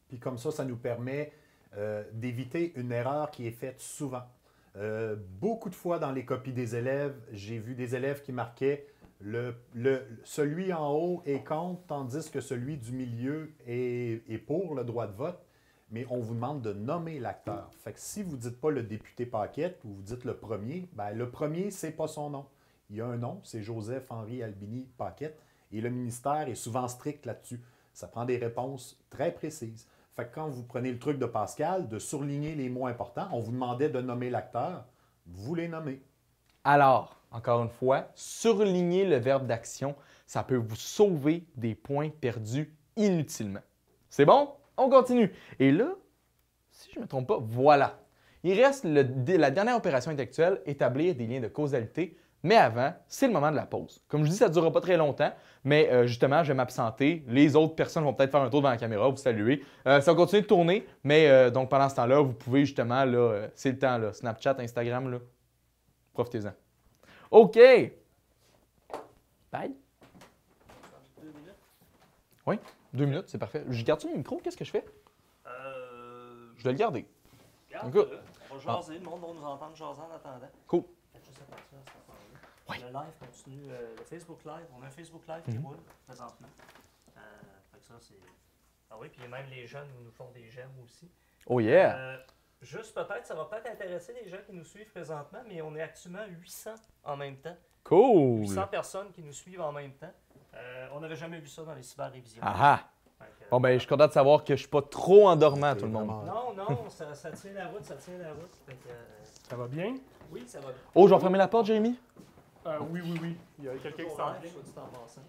Puis comme ça, ça nous permet euh, d'éviter une erreur qui est faite souvent. Euh, beaucoup de fois dans les copies des élèves, j'ai vu des élèves qui marquaient le, celui en haut est contre, tandis que celui du milieu est, pour le droit de vote. Mais on vous demande de nommer l'acteur. Fait que si vous ne dites pas le député Paquette ou vous dites le premier, ben, le premier, c'est pas son nom. Il y a un nom, c'est Joseph-Henri Albini Paquette. Et le ministère est souvent strict là-dessus. Ça prend des réponses très précises. Fait que quand vous prenez le truc de Pascal, de surligner les mots importants, on vous demandait de nommer l'acteur, vous les nommez. Alors, encore une fois, surligner le verbe d'action, ça peut vous sauver des points perdus inutilement. C'est bon? On continue. Et là, si je ne me trompe pas, voilà. Il reste la dernière opération intellectuelle, établir des liens de causalité mais avant, c'est le moment de la pause. Comme je dis, ça ne durera pas très longtemps, mais euh, justement, je vais m'absenter. Les autres personnes vont peut-être faire un tour devant la caméra, vous saluer. Euh, ça va continuer de tourner, mais euh, donc pendant ce temps-là, vous pouvez justement, là, c'est le temps, là, Snapchat, Instagram, là. Profitez-en. OK! Bye! Oui, deux minutes, c'est parfait. Je garde-tu le micro? Qu'est-ce que je fais? Je vais le garder. Garde-le. On va le monde va nous entendre jaser en attendant. Cool. Le live continue, euh, le Facebook Live, on a un Facebook Live qui mhm. roule présentement. Euh, ça, c'est. Ah oui, puis même les jeunes nous font des j'aime aussi. Oh yeah! Euh, juste peut-être, ça va peut-être intéresser les gens qui nous suivent présentement, mais on est actuellement 800 en même temps. Cool! 800 personnes qui nous suivent en même temps. Euh, on n'avait jamais vu ça dans les cyber-révisions. Ah, ah. Bon, ben, je suis content de savoir que je suis pas trop endormant, tout le monde. Non, non, ça, tient la route, ça tient la route. Ça va bien? Oui, ça va bien. Oh, je vais fermer la porte, Jamie? Euh, oui, oui, oui. Il y a quelqu'un qui s'en Il y a des juste dans la C.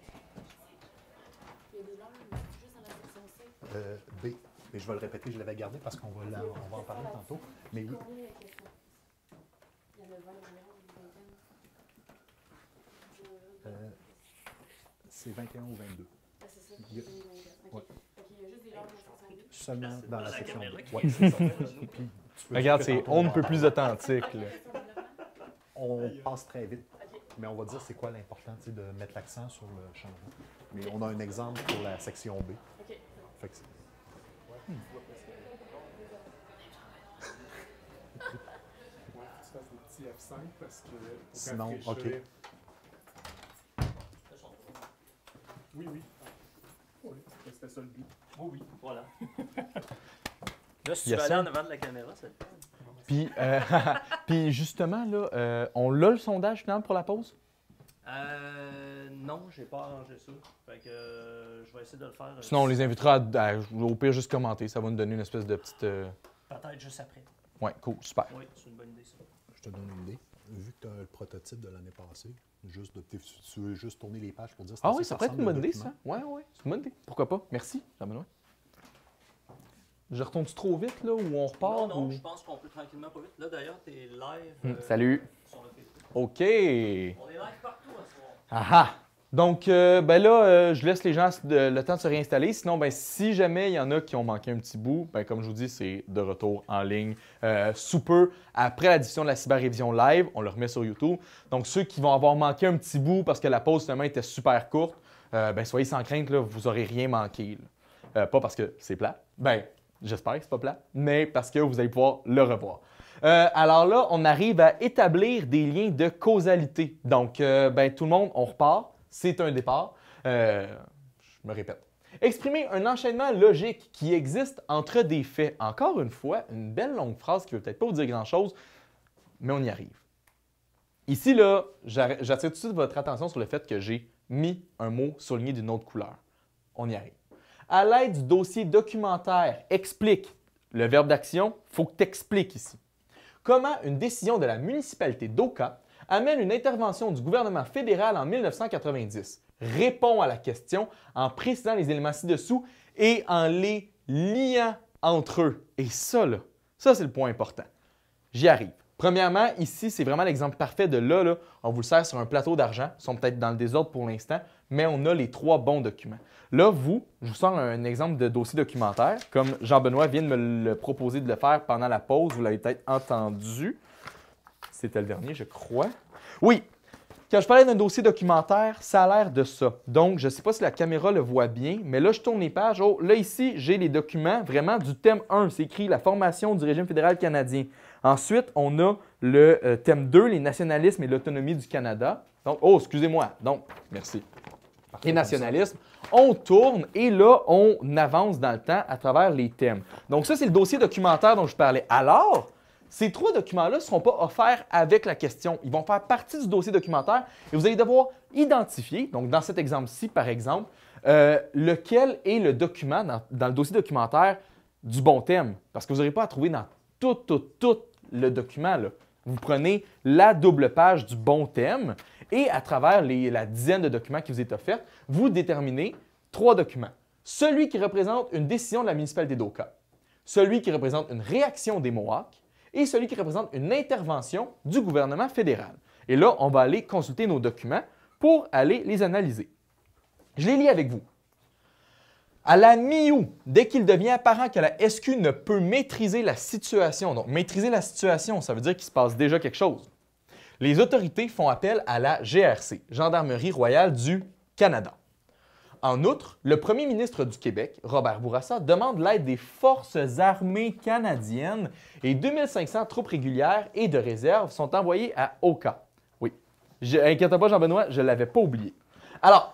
Euh, B. Mais je vais le répéter, je l'avais gardé parce qu'on va, on va en parler tantôt. Mais c'est 21 ou 22. Ah, c'est ça. Seulement ah, dans la section B. Ouais, Regarde, c'est on ne peut plus authentique. On passe très vite mais on va dire c'est quoi l'important de mettre l'accent sur le changement. Mais on a un exemple pour la section B. OK. Fait que c'est… Hmm. que… Sinon, OK. Oui, ah. oui. Oui, c'était ça le but. Oui, oui, voilà. Là, si tu vas aller en avant de la caméra, c'est… le puis, euh, puis justement, là, euh, on l'a le sondage finalement, pour la pause? Euh, non, j'ai pas arrangé ça. Fait que euh, je vais essayer de le faire. Euh, Sinon, on les invitera à, au pire juste commenter. Ça va nous donner une espèce de petite. Peut-être juste après. Ouais, cool, super. Oui, c'est une bonne idée, ça. Je te donne une idée. Vu que tu as le prototype de l'année passée, juste de, tu veux juste tourner les pages pour dire Ah oui, ça pourrait être une bonne idée, ça. Oui, oui, c'est une bonne idée. Pourquoi pas? Merci, Jean-Benoît. Je retourne trop vite, là, ou on repart? Non, non, je pense qu'on peut tranquillement pas vite. Là, d'ailleurs, t'es live. Hum, euh, salut. OK. On est live partout à ce moment. Aha. Ah. Donc, euh, ben là, euh, je laisse les gens le temps de se réinstaller. Sinon, ben, si jamais il y en a qui ont manqué un petit bout, ben, comme je vous dis, c'est de retour en ligne sous peu après l'addition de la cyber-révision live. On le remet sur YouTube. Donc, ceux qui vont avoir manqué un petit bout parce que la pause, finalement, était super courte, ben, soyez sans crainte, là, vous n'aurez rien manqué. pas parce que c'est plat. Ben, J'espère que c'est pas plat, mais parce que vous allez pouvoir le revoir. Euh, alors là, on arrive à établir des liens de causalité. Donc, euh, ben, tout le monde, on repart. C'est un départ. Euh, je me répète. Exprimer un enchaînement logique qui existe entre des faits. Encore une fois, une belle longue phrase qui ne veut peut-être pas vous dire grand-chose, mais on y arrive. Ici, là, j'attire tout de suite votre attention sur le fait que j'ai mis un mot souligné d'une autre couleur. On y arrive à l'aide du dossier documentaire Explique, le verbe d'action, faut que tu expliques ici. Comment une décision de la municipalité d'Oka amène une intervention du gouvernement fédéral en 1990. Réponds à la question en précisant les éléments ci-dessous et en les liant entre eux. Et ça, là, ça c'est le point important. J'y arrive. Premièrement, ici, c'est vraiment l'exemple parfait de là, là, on vous le sert sur un plateau d'argent, ils sont peut-être dans le désordre pour l'instant, mais on a les trois bons documents. Là, vous, je vous sors un exemple de dossier documentaire, comme Jean-Benoît vient de me le proposer de le faire pendant la pause, vous l'avez peut-être entendu. C'était le dernier, je crois. Oui, quand je parlais d'un dossier documentaire, ça a l'air de ça. Donc, je ne sais pas si la caméra le voit bien, mais là, je tourne les pages. Oh, là, ici, j'ai les documents vraiment du thème 1. C'est écrit la formation du régime fédéral canadien. Ensuite, on a le euh, thème 2, les nationalismes et l'autonomie du Canada. Donc, oh, excusez-moi. Donc, merci et nationalisme. On tourne et là, on avance dans le temps à travers les thèmes. Donc ça, c'est le dossier documentaire dont je parlais. Alors, ces trois documents-là ne seront pas offerts avec la question. Ils vont faire partie du dossier documentaire et vous allez devoir identifier, donc dans cet exemple-ci par exemple, euh, lequel est le document dans, le dossier documentaire du bon thème. Parce que vous n'aurez pas à trouver dans tout, tout, tout le document. Vous prenez la double page du bon thème et à travers la dizaine de documents qui vous est offerte, vous déterminez trois documents. Celui qui représente une décision de la municipalité d'Oka, celui qui représente une réaction des Mohawks et celui qui représente une intervention du gouvernement fédéral. Et là, on va aller consulter nos documents pour aller les analyser. Je les lis avec vous. À la mi-août, dès qu'il devient apparent que la SQ ne peut maîtriser la situation, donc maîtriser la situation, ça veut dire qu'il se passe déjà quelque chose les autorités font appel à la GRC, Gendarmerie royale du Canada. En outre, le premier ministre du Québec, Robert Bourassa, demande l'aide des Forces armées canadiennes et 2500 troupes régulières et de réserve sont envoyées à Oka. Oui, inquiète pas Jean-Benoît, je l'avais pas oublié. Alors,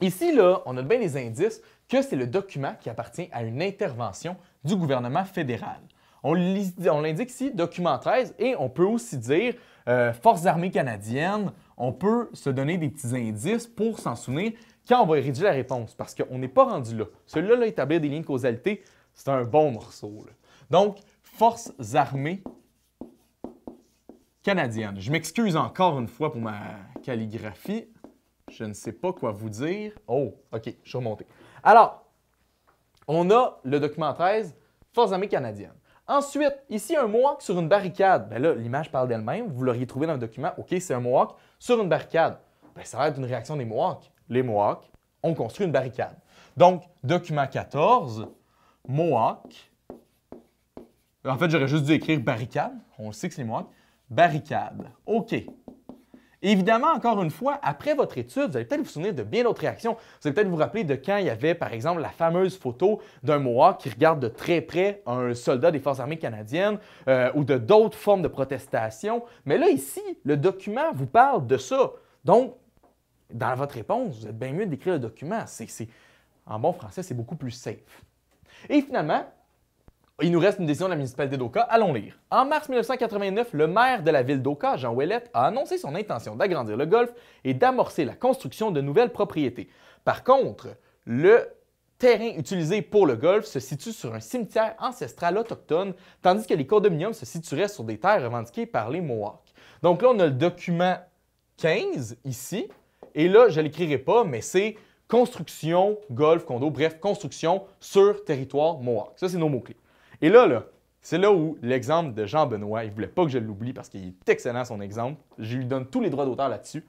ici, là, on a bien les indices que c'est le document qui appartient à une intervention du gouvernement fédéral. On l'indique ici, document 13, et on peut aussi dire euh, Forces armées canadiennes, on peut se donner des petits indices pour s'en souvenir quand on va rédiger la réponse, parce qu'on n'est pas rendu là. Celui-là, établir des liens de causalité, c'est un bon morceau. Donc, Forces armées canadiennes. Je m'excuse encore une fois pour ma calligraphie. Je ne sais pas quoi vous dire. Oh, OK, je suis remonté. Alors, on a le document 13, Forces armées canadiennes. Ensuite, ici, un mohawk sur une barricade. Ben là, l'image parle d'elle-même. Vous l'auriez trouvé dans le document. OK, c'est un mohawk sur une barricade. Ben, ça va être une réaction des mohawks. Les mohawks ont construit une barricade. Donc, document 14, mohawk. En fait, j'aurais juste dû écrire barricade. On le sait que c'est les mohawks. Barricade. OK évidemment, encore une fois, après votre étude, vous allez peut-être vous souvenir de bien d'autres réactions. Vous allez peut-être vous rappeler de quand il y avait, par exemple, la fameuse photo d'un Mohawk qui regarde de très près un soldat des Forces armées canadiennes euh, ou de d'autres formes de protestation. Mais là, ici, le document vous parle de ça. Donc, dans votre réponse, vous êtes bien mieux d'écrire le document. en bon français, c'est beaucoup plus safe. Et finalement, il nous reste une décision de la municipalité d'Oka, allons lire. En mars 1989, le maire de la ville d'Oka, Jean Ouellette, a annoncé son intention d'agrandir le golf et d'amorcer la construction de nouvelles propriétés. Par contre, le terrain utilisé pour le golf se situe sur un cimetière ancestral autochtone, tandis que les condominiums se situeraient sur des terres revendiquées par les Mohawks. Donc là, on a le document 15 ici, et là, je ne l'écrirai pas, mais c'est construction, golf, condo, bref, construction sur territoire Mohawk. Ça, c'est nos mots-clés. Et là, là c'est là où l'exemple de Jean Benoît, il voulait pas que je l'oublie parce qu'il est excellent son exemple, je lui donne tous les droits d'auteur là-dessus.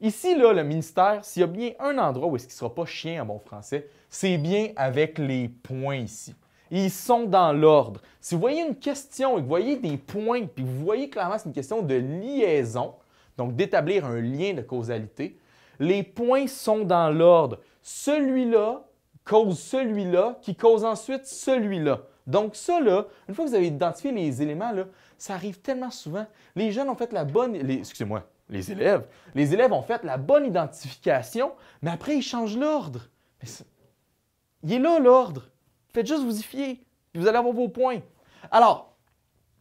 Ici, là, le ministère, s'il y a bien un endroit où est-ce qu'il ne sera pas chien en bon français, c'est bien avec les points ici. Ils sont dans l'ordre. Si vous voyez une question et vous voyez des points, puis vous voyez clairement c'est une question de liaison, donc d'établir un lien de causalité, les points sont dans l'ordre. Celui-là cause celui-là qui cause ensuite celui-là. Donc ça, là, une fois que vous avez identifié les éléments, ça arrive tellement souvent. Les jeunes ont fait la bonne... Excusez-moi, les élèves. Les élèves ont fait la bonne identification, mais après, ils changent l'ordre. Il est là, l'ordre. Faites juste vous y fier, puis vous allez avoir vos points. Alors,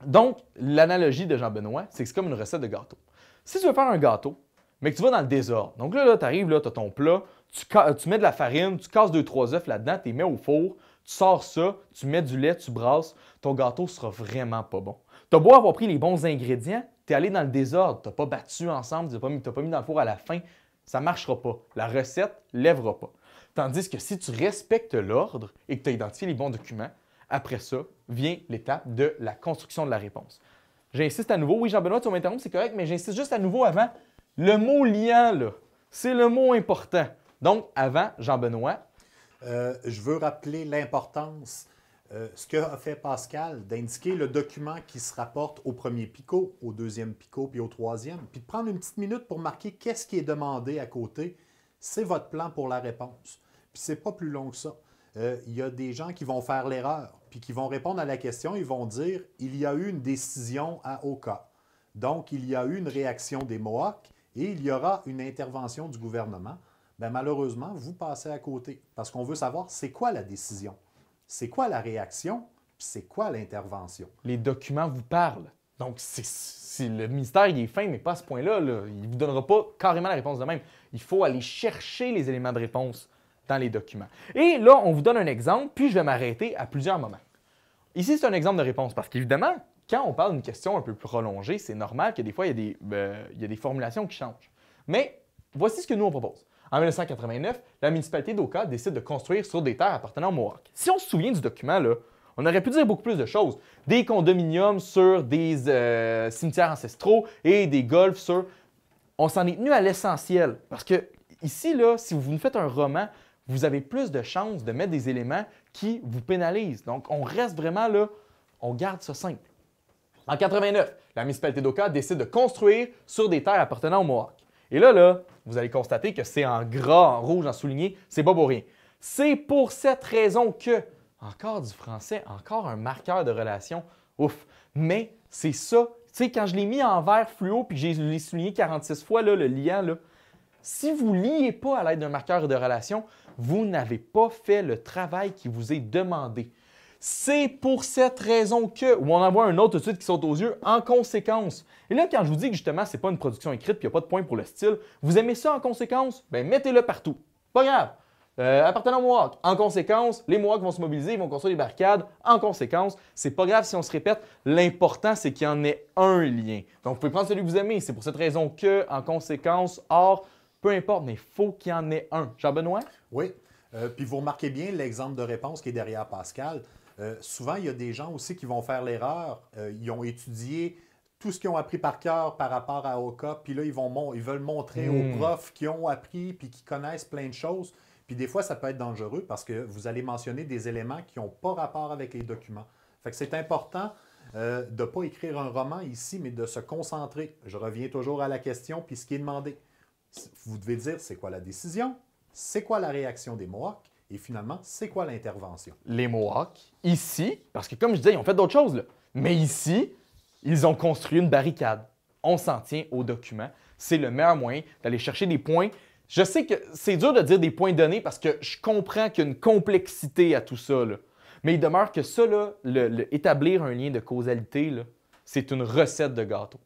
donc, l'analogie de Jean-Benoît, c'est que c'est comme une recette de gâteau. Si tu veux faire un gâteau, mais que tu vas dans le désordre, donc là, tu arrives, là, tu as ton plat, tu, tu, mets de la farine, tu casses deux, trois œufs là-dedans, tu les mets au four, tu sors ça, tu mets du lait, tu brasses, ton gâteau sera vraiment pas bon. T'as beau avoir pris les bons ingrédients, t'es allé dans le désordre, t'as pas battu ensemble, t'as pas, mis, pas mis dans le four à la fin, ça marchera pas. La recette lèvera pas. Tandis que si tu respectes l'ordre et que tu as identifié les bons documents, après ça vient l'étape de la construction de la réponse. J'insiste à nouveau, oui Jean-Benoît, tu m'interromps, c'est correct, mais j'insiste juste à nouveau avant. Le mot liant, là, c'est le mot important. Donc, avant, Jean-Benoît, euh, je veux rappeler l'importance, euh, ce qu'a fait Pascal, d'indiquer le document qui se rapporte au premier picot, au deuxième picot, puis au troisième, puis de prendre une petite minute pour marquer qu'est-ce qui est demandé à côté. C'est votre plan pour la réponse. Puis c'est pas plus long que ça. Euh, il y a des gens qui vont faire l'erreur, puis qui vont répondre à la question, ils vont dire il y a eu une décision à Oka. Donc, il y a eu une réaction des Mohawks et il y aura une intervention du gouvernement. Ben malheureusement, vous passez à côté parce qu'on veut savoir c'est quoi la décision, c'est quoi la réaction, puis c'est quoi l'intervention. Les documents vous parlent. Donc, si le ministère il est fin, mais pas à ce point-là. Il ne vous donnera pas carrément la réponse de même. Il faut aller chercher les éléments de réponse dans les documents. Et là, on vous donne un exemple, puis je vais m'arrêter à plusieurs moments. Ici, c'est un exemple de réponse parce qu'évidemment, quand on parle d'une question un peu prolongée, c'est normal que des fois, il y, a des, ben, il y a des formulations qui changent. Mais voici ce que nous, on propose. En 1989, la municipalité d'Oka décide de construire sur des terres appartenant au Mohawks. Si on se souvient du document, là, on aurait pu dire beaucoup plus de choses. Des condominiums sur des euh, cimetières ancestraux et des golfs sur... On s'en est tenu à l'essentiel. Parce que ici, là, si vous nous faites un roman, vous avez plus de chances de mettre des éléments qui vous pénalisent. Donc, on reste vraiment là, on garde ça simple. En 89, la municipalité d'Oka décide de construire sur des terres appartenant au Mohawk. Et là, là, vous allez constater que c'est en gras, en rouge, en souligné, c'est pas pour rien. C'est pour cette raison que, encore du français, encore un marqueur de relation, ouf, mais c'est ça. Tu sais, quand je l'ai mis en vert fluo puis j'ai l'ai souligné 46 fois, le lien, là, si vous ne liez pas à l'aide d'un marqueur de relation, vous n'avez pas fait le travail qui vous est demandé. C'est pour cette raison que, ou on en voit un autre tout de suite qui saute aux yeux, en conséquence. Et là, quand je vous dis que justement, c'est pas une production écrite, puis il n'y a pas de point pour le style, vous aimez ça en conséquence? Ben mettez-le partout. Pas grave. Euh, appartenant au Mohawks. En conséquence, les Mohawks vont se mobiliser, ils vont construire des barricades. En conséquence, c'est pas grave si on se répète. L'important, c'est qu'il y en ait un lien. Donc, vous pouvez prendre celui que vous aimez. C'est pour cette raison que, en conséquence, or, peu importe, mais il faut qu'il y en ait un. Jean-Benoît? Oui. Euh, puis vous remarquez bien l'exemple de réponse qui est derrière Pascal. Euh, souvent, il y a des gens aussi qui vont faire l'erreur. Euh, ils ont étudié tout ce qu'ils ont appris par cœur par rapport à Oka. puis là, ils, vont ils veulent montrer aux hmm. profs qui ont appris puis qui connaissent plein de choses. Puis des fois, ça peut être dangereux parce que vous allez mentionner des éléments qui n'ont pas rapport avec les documents. Fait que c'est important euh, de ne pas écrire un roman ici, mais de se concentrer. Je reviens toujours à la question, puis ce qui est demandé. Vous devez dire c'est quoi la décision, c'est quoi la réaction des Mohawks, et finalement, c'est quoi l'intervention? Les Mohawks, ici, parce que comme je disais, ils ont fait d'autres choses, mais ici, ils ont construit une barricade. On s'en tient aux documents. C'est le meilleur moyen d'aller chercher des points. Je sais que c'est dur de dire des points donnés parce que je comprends qu'il y a une complexité à tout ça. Mais il demeure que ça, le, établir un lien de causalité, c'est une recette de gâteau.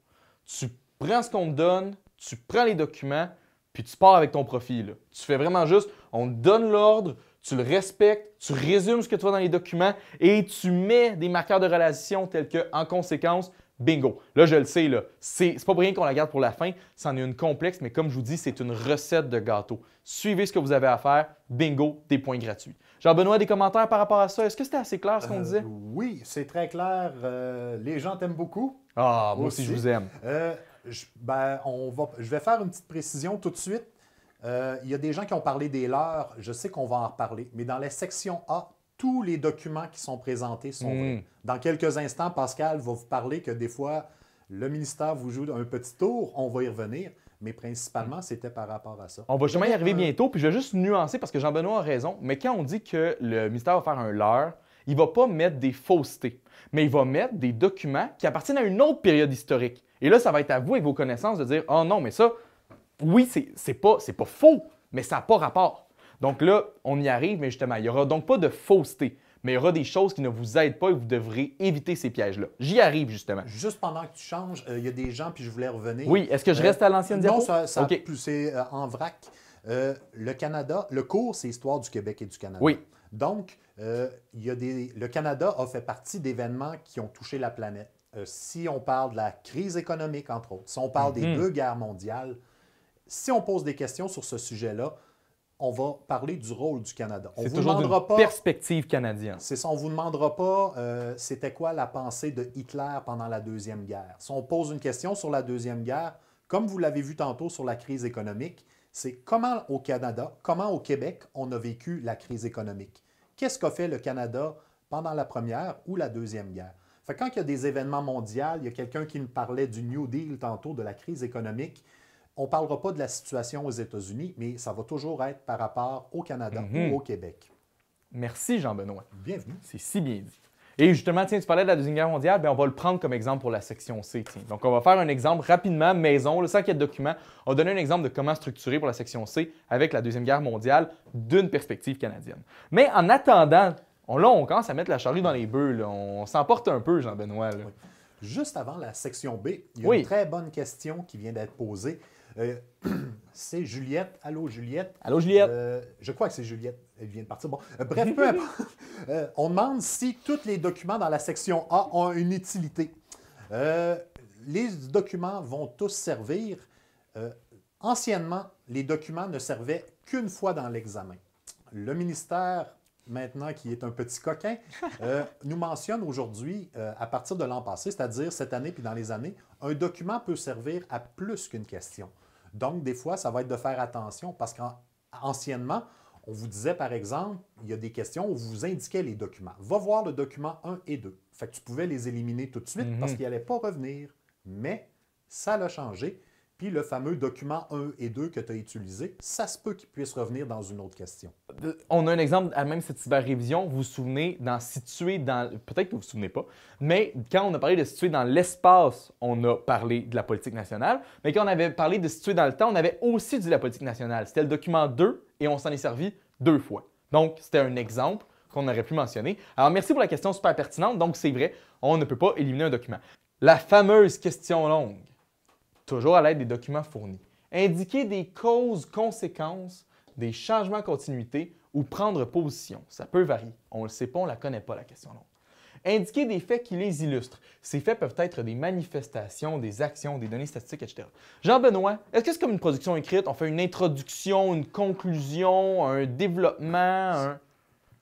Tu prends ce qu'on te donne, tu prends les documents, puis tu pars avec ton profil. Tu fais vraiment juste, on te donne l'ordre, tu le respectes, tu résumes ce que tu vois dans les documents et tu mets des marqueurs de relation tels que, en conséquence, bingo. Là, je le sais, là, c'est, pas pour rien qu'on la garde pour la fin, c'en est une complexe, mais comme je vous dis, c'est une recette de gâteau. Suivez ce que vous avez à faire, bingo, des points gratuits. Jean-Benoît, des commentaires par rapport à ça. Est-ce que c'était assez clair ce qu'on euh, disait? Oui, c'est très clair. Euh, les gens t'aiment beaucoup. Ah, moi aussi, je vous aime. Euh, ben, on va, je vais faire une petite précision tout de suite. Euh, il y a des gens qui ont parlé des leurs, je sais qu'on va en reparler, mais dans la section A, tous les documents qui sont présentés sont hmm. vrais. Dans quelques instants, Pascal va vous parler que des fois, le ministère vous joue un petit tour, on va y revenir, mais principalement, c'était par rapport à ça. On va jamais y arriver bientôt, puis je vais juste nuancer parce que Jean-Benoît a raison, mais quand on dit que le ministère va faire un leurre, il va pas mettre des faussetés, mais il va mettre des documents qui appartiennent à une autre période historique. Et là, ça va être à vous et vos connaissances de dire Oh non, mais ça, oui, c'est pas, pas faux, mais ça n'a pas rapport. Donc là, on y arrive, mais justement, il n'y aura donc pas de fausseté, mais il y aura des choses qui ne vous aident pas et vous devrez éviter ces pièges-là. J'y arrive, justement. Juste pendant que tu changes, euh, il y a des gens, puis je voulais revenir. Oui, est-ce que je euh, reste à l'ancienne diapo? Non, c'est euh, en vrac. le Canada, le cours, c'est l'histoire du Québec et du Canada. Oui. Donc, y a des, le Canada a fait partie d'événements qui ont touché la planète. si on parle de la crise économique, entre autres, si on parle des mhm. deux guerres mondiales, si on pose des questions sur ce sujet-là, on va parler du rôle du Canada. On vous demandera pas perspective canadienne. C'est ça, on vous demandera pas euh, c'était quoi la pensée de Hitler pendant la deuxième guerre. Si on pose une question sur la deuxième guerre, comme vous l'avez vu tantôt sur la crise économique, c'est comment au Canada, comment au Québec, on a vécu la crise économique. Qu'est-ce qu'a fait le Canada pendant la première ou la deuxième guerre? quand il y a des événements mondiaux, il y a quelqu'un qui me parlait du New Deal tantôt, de la crise économique, on ne parlera pas de la situation aux États-Unis, mais ça va toujours être par rapport au Canada ou mhm. au Québec. Merci, Jean-Benoît. Bienvenue. C'est si bien dit. Et justement, tiens, tu parlais de la Deuxième Guerre mondiale, bien, on va le prendre comme exemple pour la section C. Donc, on va faire un exemple rapidement, maison, le ait de documents. On va donner un exemple de comment structurer pour la section C avec la Deuxième Guerre mondiale d'une perspective canadienne. Mais en attendant, on, là, on commence à mettre la charrue dans les bœufs. On s'emporte un peu, Jean-Benoît. Juste avant la section B, il y a une très bonne question qui vient d'être posée. Euh, c'est Juliette. Allô, Juliette. Allô, Juliette. Euh, je crois que c'est Juliette. Elle vient de partir. Euh, bref, peu importe. on demande si tous les documents dans la section A ont une utilité. les documents vont tous servir. anciennement, les documents ne servaient qu'une fois dans l'examen. Le ministère maintenant qui est un petit coquin, euh, nous mentionne aujourd'hui, euh, à partir de l'an passé, c'est-à-dire cette année puis dans les années, un document peut servir à plus qu'une question. Donc, des fois, ça va être de faire attention parce qu'anciennement, on vous disait, par exemple, il y a des questions où vous indiquait les documents. Va voir le document 1 et 2. Fait que tu pouvais les éliminer tout de suite parce mhm. qu'ils n'allaient pas revenir. Mais ça l'a changé. Puis le fameux document 1 et 2 que tu as utilisé, ça se peut qu'il puisse revenir dans une autre question. On a un exemple à même cette cyber-révision. Vous vous souvenez dans situer dans. Peut-être que vous vous souvenez pas, mais quand on a parlé de situer dans l'espace, on a parlé de la politique nationale. Mais quand on avait parlé de situer dans le temps, on avait aussi dit la politique nationale. C'était le document 2 et on s'en est servi deux fois. Donc, c'était un exemple qu'on aurait pu mentionner. Alors, merci pour la question super pertinente. Donc, c'est vrai, on ne peut pas éliminer un document. La fameuse question longue toujours à l'aide des documents fournis. Indiquer des causes, conséquences, des changements de continuité ou prendre position. Ça peut varier. On ne le sait pas, on ne la connaît pas, la question Indiquer des faits qui les illustrent. Ces faits peuvent être des manifestations, des actions, des données statistiques, etc. Jean-Benoît, est-ce que c'est comme une production écrite? On fait une introduction, une conclusion, un développement,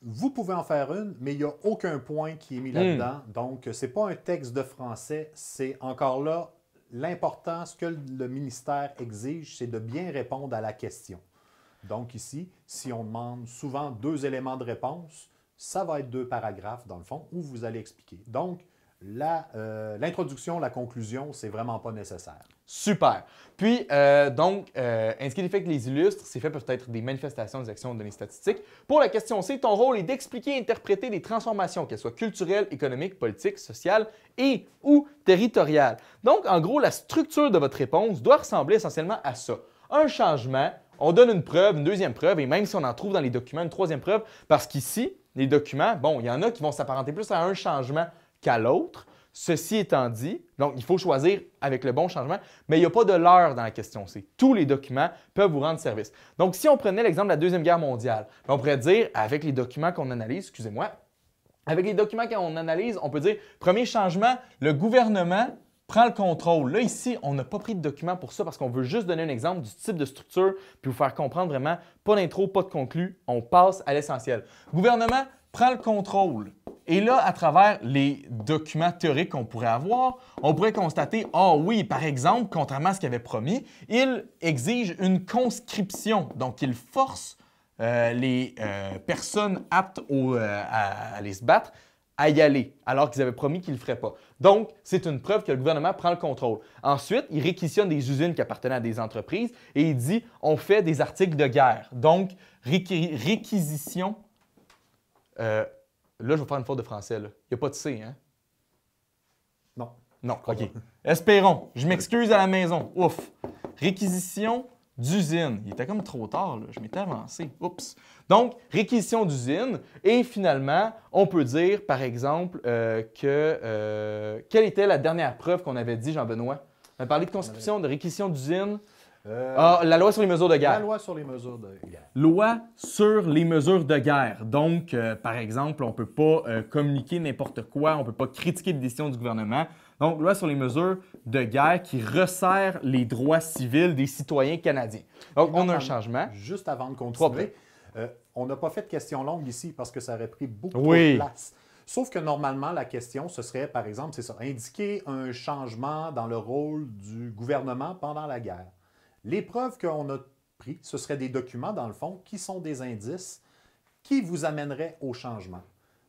Vous pouvez en faire une, mais il n'y a aucun point qui est mis hmm. là-dedans. Donc, ce pas un texte de français, c'est encore là l'important, ce que le ministère exige, c'est de bien répondre à la question. Donc ici, si on demande souvent deux éléments de réponse, ça va être deux paragraphes dans le fond où vous allez expliquer. Donc, euh, l'introduction, la, conclusion, la conclusion, c'est vraiment pas nécessaire. Super. Puis, euh, donc, euh, ce les faits que les illustres, ces faits peuvent être des manifestations des actions ou données statistiques. Pour la question C, ton rôle est d'expliquer et interpréter des transformations, qu'elles soient culturelles, économiques, politiques, sociales et ou territoriales. Donc, en gros, la structure de votre réponse doit ressembler essentiellement à ça. Un changement, on donne une preuve, une deuxième preuve, et même si on en trouve dans les documents, une troisième preuve, parce qu'ici, les documents, bon, il y en a qui vont s'apparenter plus à un changement qu'à l'autre. Ceci étant dit, donc il faut choisir avec le bon changement, mais il n'y a pas de l'heure dans la question Tous les documents peuvent vous rendre service. Donc si on prenait l'exemple de la Deuxième Guerre mondiale, ben, on pourrait dire avec les documents qu'on analyse, excusez-moi, avec les documents qu'on analyse, on peut dire premier changement, le gouvernement prend le contrôle. Là, ici, on n'a pas pris de document pour ça parce qu'on veut juste donner un exemple du type de structure puis vous faire comprendre vraiment, pas d'intro, pas de conclu, on passe à l'essentiel. Gouvernement prend le contrôle. Et là, à travers les documents théoriques qu'on pourrait avoir, on pourrait constater, ah oui, par exemple, contrairement à ce qu'il avait promis, il exige une conscription. Donc, il force euh, les euh, personnes aptes euh, à, aller se battre à y aller, alors qu'ils avaient promis qu'ils ne le feraient pas. Donc, c'est une preuve que le gouvernement prend le contrôle. Ensuite, il réquisitionne des usines qui appartenaient à des entreprises et il dit on fait des articles de guerre. Donc, réquisition Là, je vais faire une faute de français. Il n'y a pas de C, hein? Non. Non, OK. Espérons. Je m'excuse à la maison. Ouf. Réquisition d'usine. Il était comme trop tard, là. je m'étais avancé. Oups. Donc, réquisition d'usine. Et finalement, on peut dire, par exemple, euh, que euh, quelle était la dernière preuve qu'on avait dit, Jean-Benoît? On a parlé de constitution de réquisition d'usine. Euh, ah, la loi sur les mesures de guerre. La loi sur les mesures de guerre. Loi sur les mesures de guerre. Donc, euh, par exemple, on ne peut pas euh, communiquer n'importe quoi, on ne peut pas critiquer les décisions du gouvernement. Donc, loi sur les mesures de guerre qui resserre les droits civils des citoyens canadiens. Donc, on a un changement. Juste avant de continuer, on n'a pas fait de question longue ici parce que ça aurait pris beaucoup de place. Sauf que normalement, la question, ce serait, par exemple, c'est ça, indiquer un changement dans le rôle du gouvernement pendant la guerre. Les preuves qu'on a prises, ce seraient des documents, dans le fond, qui sont des indices qui vous amèneraient au changement.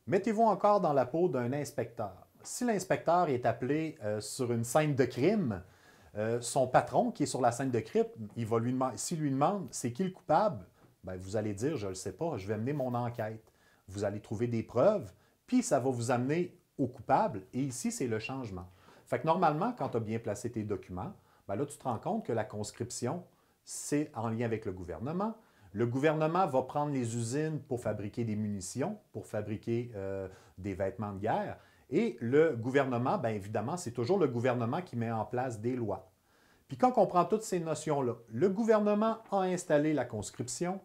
Mettez-vous encore dans la peau d'un inspecteur. Si l'inspecteur est appelé euh, sur une scène de crime, euh, son patron qui est sur la scène de crime, il lui s'il lui demande c'est qui le coupable, ben, vous allez dire je ne le sais pas, je vais mener mon enquête. Vous allez trouver des preuves, puis ça va vous amener au coupable, et ici c'est le changement. Fait que normalement, quand tu as bien placé tes documents, ben là, tu te rends compte que la conscription, c'est en lien avec le gouvernement. Le gouvernement va prendre les usines pour fabriquer des munitions, pour fabriquer euh, des vêtements de guerre. Et le gouvernement, bien évidemment, c'est toujours le gouvernement qui met en place des lois. Puis quand on prend toutes ces notions-là, le gouvernement a installé la conscription,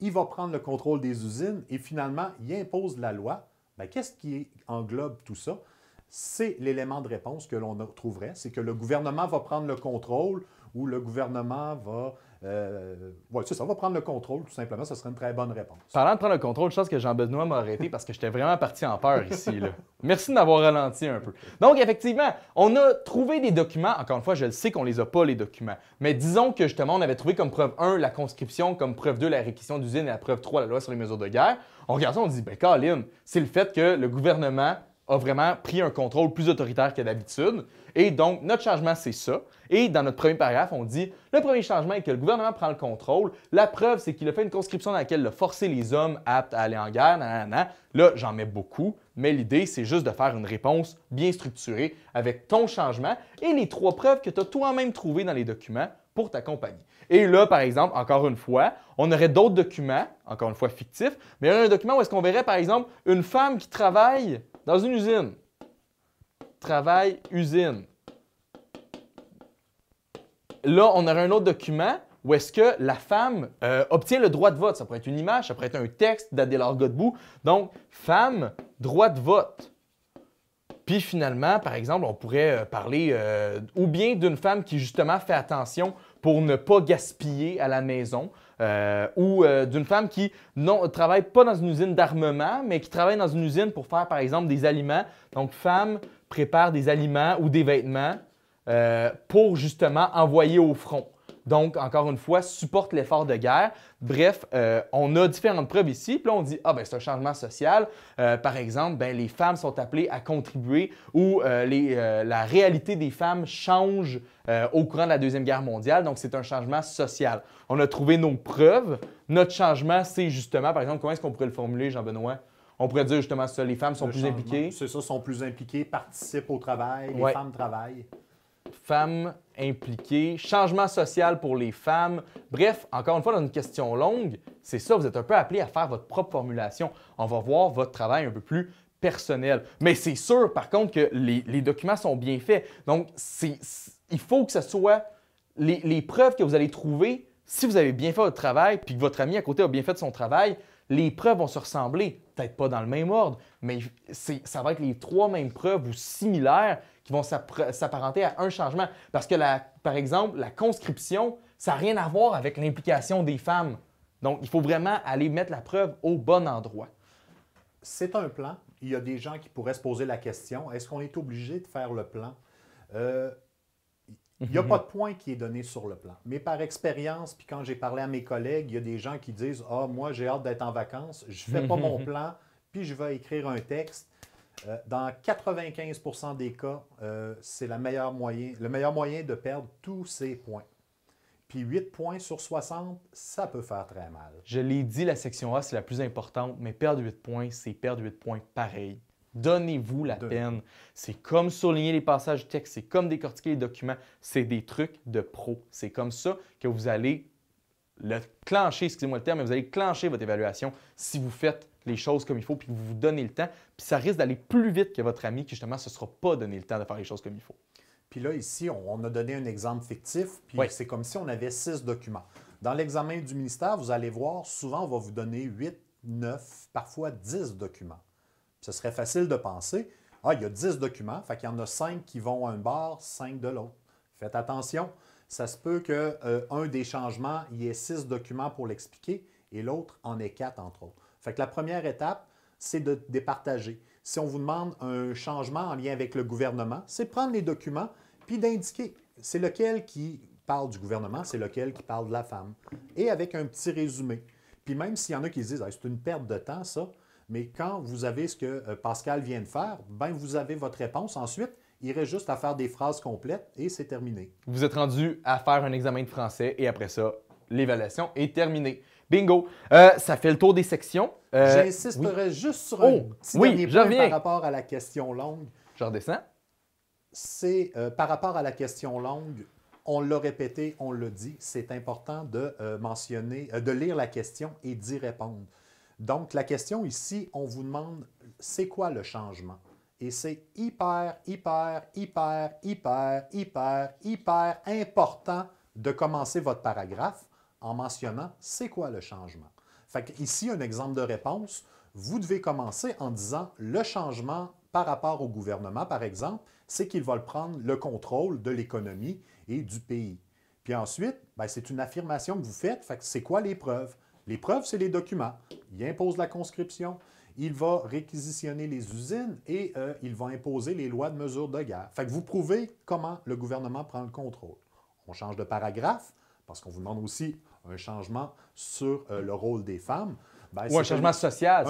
il va prendre le contrôle des usines et finalement, il impose la loi. Ben, qu'est-ce qui englobe tout ça? c'est l'élément de réponse que l'on trouverait, c'est que le gouvernement va prendre le contrôle ou le gouvernement va... Euh, ça, va prendre le contrôle, tout simplement, ce serait une très bonne réponse. Parlant de prendre le contrôle, je pense que Jean-Benoît m'a arrêté parce que j'étais vraiment parti en peur ici. Merci de m'avoir ralenti un peu. Donc, effectivement, on a trouvé des documents. Encore une fois, je le sais qu'on les a pas, les documents. Mais disons que justement, on avait trouvé comme preuve 1 la conscription, comme preuve 2 la réquisition d'usine et la preuve 3 la loi sur les mesures de guerre. On regarde ça, on dit, ben, Colin, c'est le fait que le gouvernement a vraiment pris un contrôle plus autoritaire que d'habitude. Et donc, notre changement, c'est ça. Et dans notre premier paragraphe, on dit le premier changement est que le gouvernement prend le contrôle. La preuve, c'est qu'il a fait une conscription dans laquelle il a forcé les hommes aptes à aller en guerre. Là, j'en mets beaucoup, mais l'idée, c'est juste de faire une réponse bien structurée avec ton changement et les trois preuves que tu as toi-même trouvées dans les documents pour ta compagnie. Et là, par exemple, encore une fois, on aurait d'autres documents, encore une fois fictifs, mais un document où est-ce qu'on verrait, par exemple, une femme qui travaille dans une usine. Travail, usine. Là, on aurait un autre document où est-ce que la femme euh, obtient le droit de vote. Ça pourrait être une image, ça pourrait être un texte d'Adélard Godbout. Donc, femme, droit de vote. Puis finalement, par exemple, on pourrait euh, parler euh, ou bien d'une femme qui justement fait attention pour ne pas gaspiller à la maison, euh, ou euh, d'une femme qui ne travaille pas dans une usine d'armement, mais qui travaille dans une usine pour faire, par exemple, des aliments. Donc, femme prépare des aliments ou des vêtements euh, pour justement envoyer au front donc encore une fois, supporte l'effort de guerre. Bref, euh, on a différentes preuves ici, puis là on dit, ah ben c'est un changement social. Euh, par exemple, ben, les femmes sont appelées à contribuer ou euh, la réalité des femmes change au courant de la Deuxième Guerre mondiale, donc c'est un changement social. On a trouvé nos preuves. Notre changement, c'est justement, par exemple, comment est-ce qu'on pourrait le formuler, Jean-Benoît? On pourrait dire justement ça, les femmes sont plus impliquées. C'est ça, sont plus impliquées, participent au travail, les femmes travaillent. Femmes impliqué, changement social pour les femmes. Bref, encore une fois, dans une question longue, c'est ça, vous êtes un peu appelé à faire votre propre formulation. On va voir votre travail un peu plus personnel. Mais c'est sûr, par contre, que les, documents sont bien faits. Donc, il faut que ce soit les, les, preuves que vous allez trouver. Si vous avez bien fait votre travail, puis que votre ami à côté a bien fait son travail, les preuves vont se ressembler, peut-être pas dans le même ordre, mais ça va être les trois mêmes preuves ou similaires qui vont s'apparenter à un changement. Parce que, la, par exemple, la conscription, ça n'a rien à voir avec l'implication des femmes. Donc, il faut vraiment aller mettre la preuve au bon endroit. C'est un plan. Il y a des gens qui pourraient se poser la question, est-ce qu'on est obligé de faire le plan? Euh, il n'y a pas de point qui est donné sur le plan. Mais par expérience, puis quand j'ai parlé à mes collègues, il y a des gens qui disent Ah, moi, j'ai hâte d'être en vacances, je ne fais pas mon plan, puis je vais écrire un texte. Euh, dans 95% des cas, euh, c'est le meilleur moyen de perdre tous ces points. Puis 8 points sur 60, ça peut faire très mal. Je l'ai dit, la section A, c'est la plus importante, mais perdre 8 points, c'est perdre 8 points pareil. Donnez-vous la peine. C'est comme souligner les passages texte, c'est comme décortiquer les documents, c'est des trucs de pro. C'est comme ça que vous allez le clencher, excusez-moi le terme, mais vous allez clencher votre évaluation si vous faites les choses comme il faut, puis vous vous donnez le temps, puis ça risque d'aller plus vite que votre ami qui, justement, ne se sera pas donné le temps de faire les choses comme il faut. Puis là, ici, on, a donné un exemple fictif, puis c'est comme si on avait six documents. Dans l'examen du ministère, vous allez voir, souvent, on va vous donner huit, neuf, parfois dix documents. ce serait facile de penser, ah, il y a dix documents, fait qu'il y en a cinq qui vont à un bar, cinq de l'autre. Faites attention, ça se peut qu'un euh, des changements, il y ait six documents pour l'expliquer, et l'autre en ait quatre, entre autres. Fait que la première étape, c'est de départager. Si on vous demande un changement en lien avec le gouvernement, c'est prendre les documents puis d'indiquer c'est lequel qui parle du gouvernement, c'est lequel qui parle de la femme. Et avec un petit résumé. Puis même s'il y en a qui disent c'est une perte de temps, ça, mais quand vous avez ce que euh, Pascal vient de faire, ben vous avez votre réponse. Ensuite, il reste juste à faire des phrases complètes et c'est terminé. Vous êtes rendu à faire un examen de français et après ça, l'évaluation est terminée. Bingo. Euh, ça fait le tour des sections. Euh, J'insisterai juste sur oh, un oui, dernier par rapport à la question longue. Je redescends. C'est euh, par rapport à la question longue, on l'a répété, on le dit, c'est important de euh, mentionner, de lire la question et d'y répondre. Donc, la question ici, on vous demande c'est quoi le changement? Et c'est hyper, hyper, hyper, hyper, hyper, hyper important de commencer votre paragraphe en mentionnant c'est quoi le changement. Fait ici, un exemple de réponse, vous devez commencer en disant le changement par rapport au gouvernement, par exemple, c'est qu'ils veulent prendre le contrôle de l'économie et du pays. Puis ensuite, ben, c'est une affirmation que vous faites. Fait c'est quoi les preuves? Les preuves, c'est les documents. Il impose la conscription, il va réquisitionner les usines et euh, il va imposer les lois de mesure de guerre. Fait que vous prouvez comment le gouvernement prend le contrôle. On change de paragraphe parce qu'on vous demande aussi un changement sur euh, le rôle des femmes. Ben, Ou un changement social.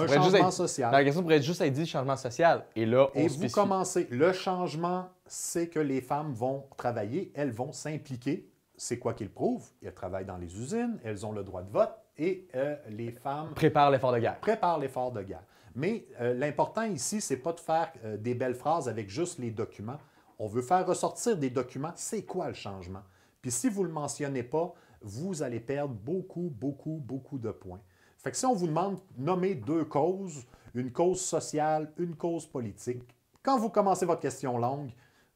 social. Ben, la question pourrait être juste à dit changement social. Et là, on Et vous commencez. Le changement, c'est que les femmes vont travailler, elles vont s'impliquer. C'est quoi qu'ils prouvent? Elles travaillent dans les usines, elles ont le droit de vote et euh, les femmes... Préparent l'effort de guerre. Préparent l'effort de guerre. Mais euh, l'important ici, c'est pas de faire des belles phrases avec juste les documents. On veut faire ressortir des documents. C'est quoi le changement? Puis si vous ne le mentionnez pas, vous allez perdre beaucoup, beaucoup, beaucoup de points. Fait que si on vous demande de nommer deux causes, une cause sociale, une cause politique, quand vous commencez votre question longue,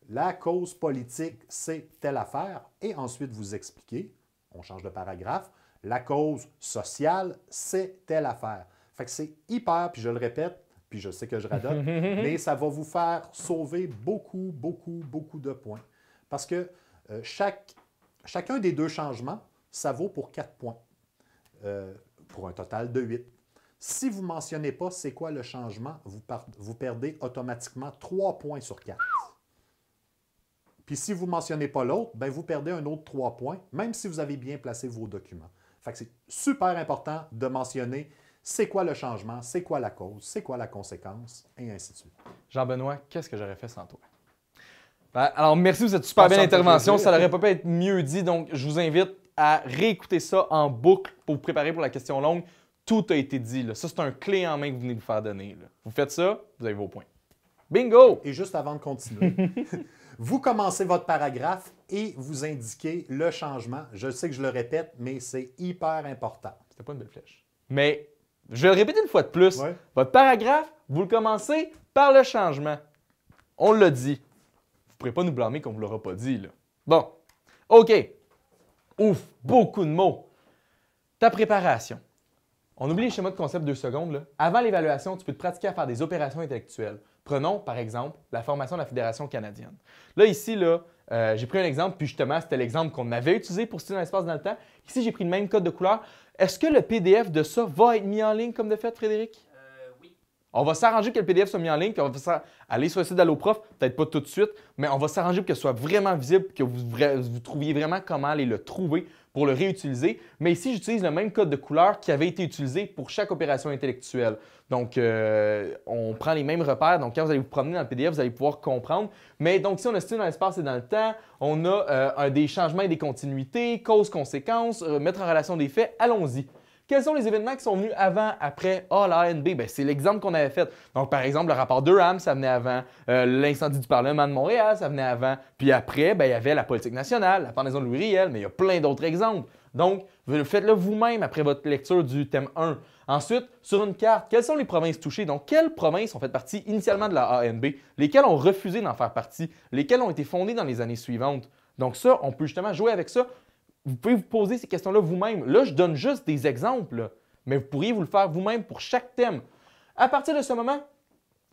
la cause politique, c'est telle affaire, et ensuite vous expliquez, on change de paragraphe, la cause sociale, c'est telle affaire. Fait que c'est hyper, puis je le répète, puis je sais que je radote, mais ça va vous faire sauver beaucoup, beaucoup, beaucoup de points. Parce que euh, chaque, chacun des deux changements ça vaut pour quatre points, euh, pour un total de 8. Si vous ne mentionnez pas c'est quoi le changement, vous, perdez automatiquement trois points sur 4. Puis si vous ne mentionnez pas l'autre, ben vous perdez un autre trois points, même si vous avez bien placé vos documents. c'est super important de mentionner c'est quoi le changement, c'est quoi la cause, c'est quoi la conséquence, et ainsi de suite. Jean-Benoît, qu'est-ce que j'aurais fait sans toi? Ben, alors, merci pour cette super belle intervention. Ça n'aurait pas pu être mieux dit, donc je vous invite à réécouter ça en boucle pour vous préparer pour la question longue. Tout a été dit. Ça, c'est un clé en main que vous venez de vous faire donner. Vous faites ça, vous avez vos points. Bingo! Et juste avant de continuer, vous commencez votre paragraphe et vous indiquez le changement. Je sais que je le répète, mais c'est hyper important. C'était pas une belle flèche. Mais je vais le répéter une fois de plus. Votre paragraphe, vous le commencez par le changement. On l'a dit. Vous ne pourrez pas nous blâmer qu'on ne vous l'aura pas dit. Là. Bon. OK. Ouf, beaucoup de mots. Ta préparation. On oublie le schéma de concept deux secondes. Avant l'évaluation, tu peux te pratiquer à faire des opérations intellectuelles. Prenons, par exemple, la formation de la Fédération canadienne. Là, ici, là, euh, j'ai pris un exemple, puis justement, c'était l'exemple qu'on avait utilisé pour situer dans l'espace dans le temps. Ici, j'ai pris le même code de couleur. Est-ce que le PDF de ça va être mis en ligne comme de fait, Frédéric? On va s'arranger que le PDF soit mis en ligne, puis on va aller sur le site d'AlloProf, peut-être pas tout de suite, mais on va s'arranger pour que ce soit vraiment visible, que vous, trouviez vraiment comment aller le trouver pour le réutiliser. Mais ici, j'utilise le même code de couleur qui avait été utilisé pour chaque opération intellectuelle. Donc, euh, on prend les mêmes repères. Donc, quand vous allez vous promener dans le PDF, vous allez pouvoir comprendre. Mais donc, si on est style dans l'espace et dans le temps, on a euh, des changements et des continuités, cause conséquences euh, mettre en relation des faits. Allons-y. Quels sont les événements qui sont venus avant, après? Ah, la ANB, ben, c'est l'exemple qu'on avait fait. Donc, par exemple, le rapport Durham, ça venait avant. Euh, l'incendie du Parlement de Montréal, ça venait avant. Puis après, ben, il y avait la politique nationale, la pendaison de Louis Riel, mais il y a plein d'autres exemples. Donc, faites-le vous-même après votre lecture du thème 1. Ensuite, sur une carte, quelles sont les provinces touchées? Donc, quelles provinces ont fait partie initialement de la ANB? Lesquelles ont refusé d'en faire partie? Lesquelles ont été fondées dans les années suivantes? Donc ça, on peut justement jouer avec ça vous pouvez vous poser ces questions-là vous-même. Là, je donne juste des exemples, mais vous pourriez vous le faire vous-même pour chaque thème. À partir de ce moment,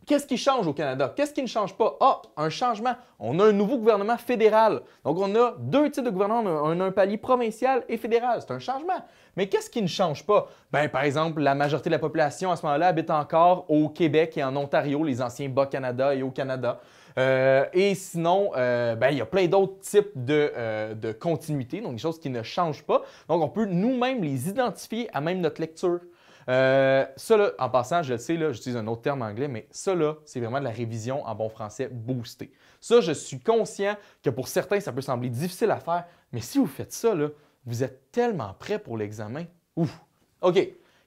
Qu'est-ce qui change au Canada? Qu'est-ce qui ne change pas? Ah, un changement. On a un nouveau gouvernement fédéral. Donc, on a deux types de gouvernement. On a un palier provincial et fédéral. C'est un changement. Mais qu'est-ce qui ne change pas? Ben, par exemple, la majorité de la population à ce moment-là habite encore au Québec et en Ontario, les anciens Bas-Canada et au Canada. Euh, et sinon, euh, ben, il y a plein d'autres types de, euh, continuités, donc des choses qui ne changent pas. Donc, on peut nous-mêmes les identifier à même notre lecture. ça, en passant, je le sais, j'utilise un autre terme anglais, mais ça, c'est vraiment de la révision en bon français boostée. Ça, je suis conscient que pour certains, ça peut sembler difficile à faire, mais si vous faites ça, là, vous êtes tellement prêt pour l'examen. Ouf! OK,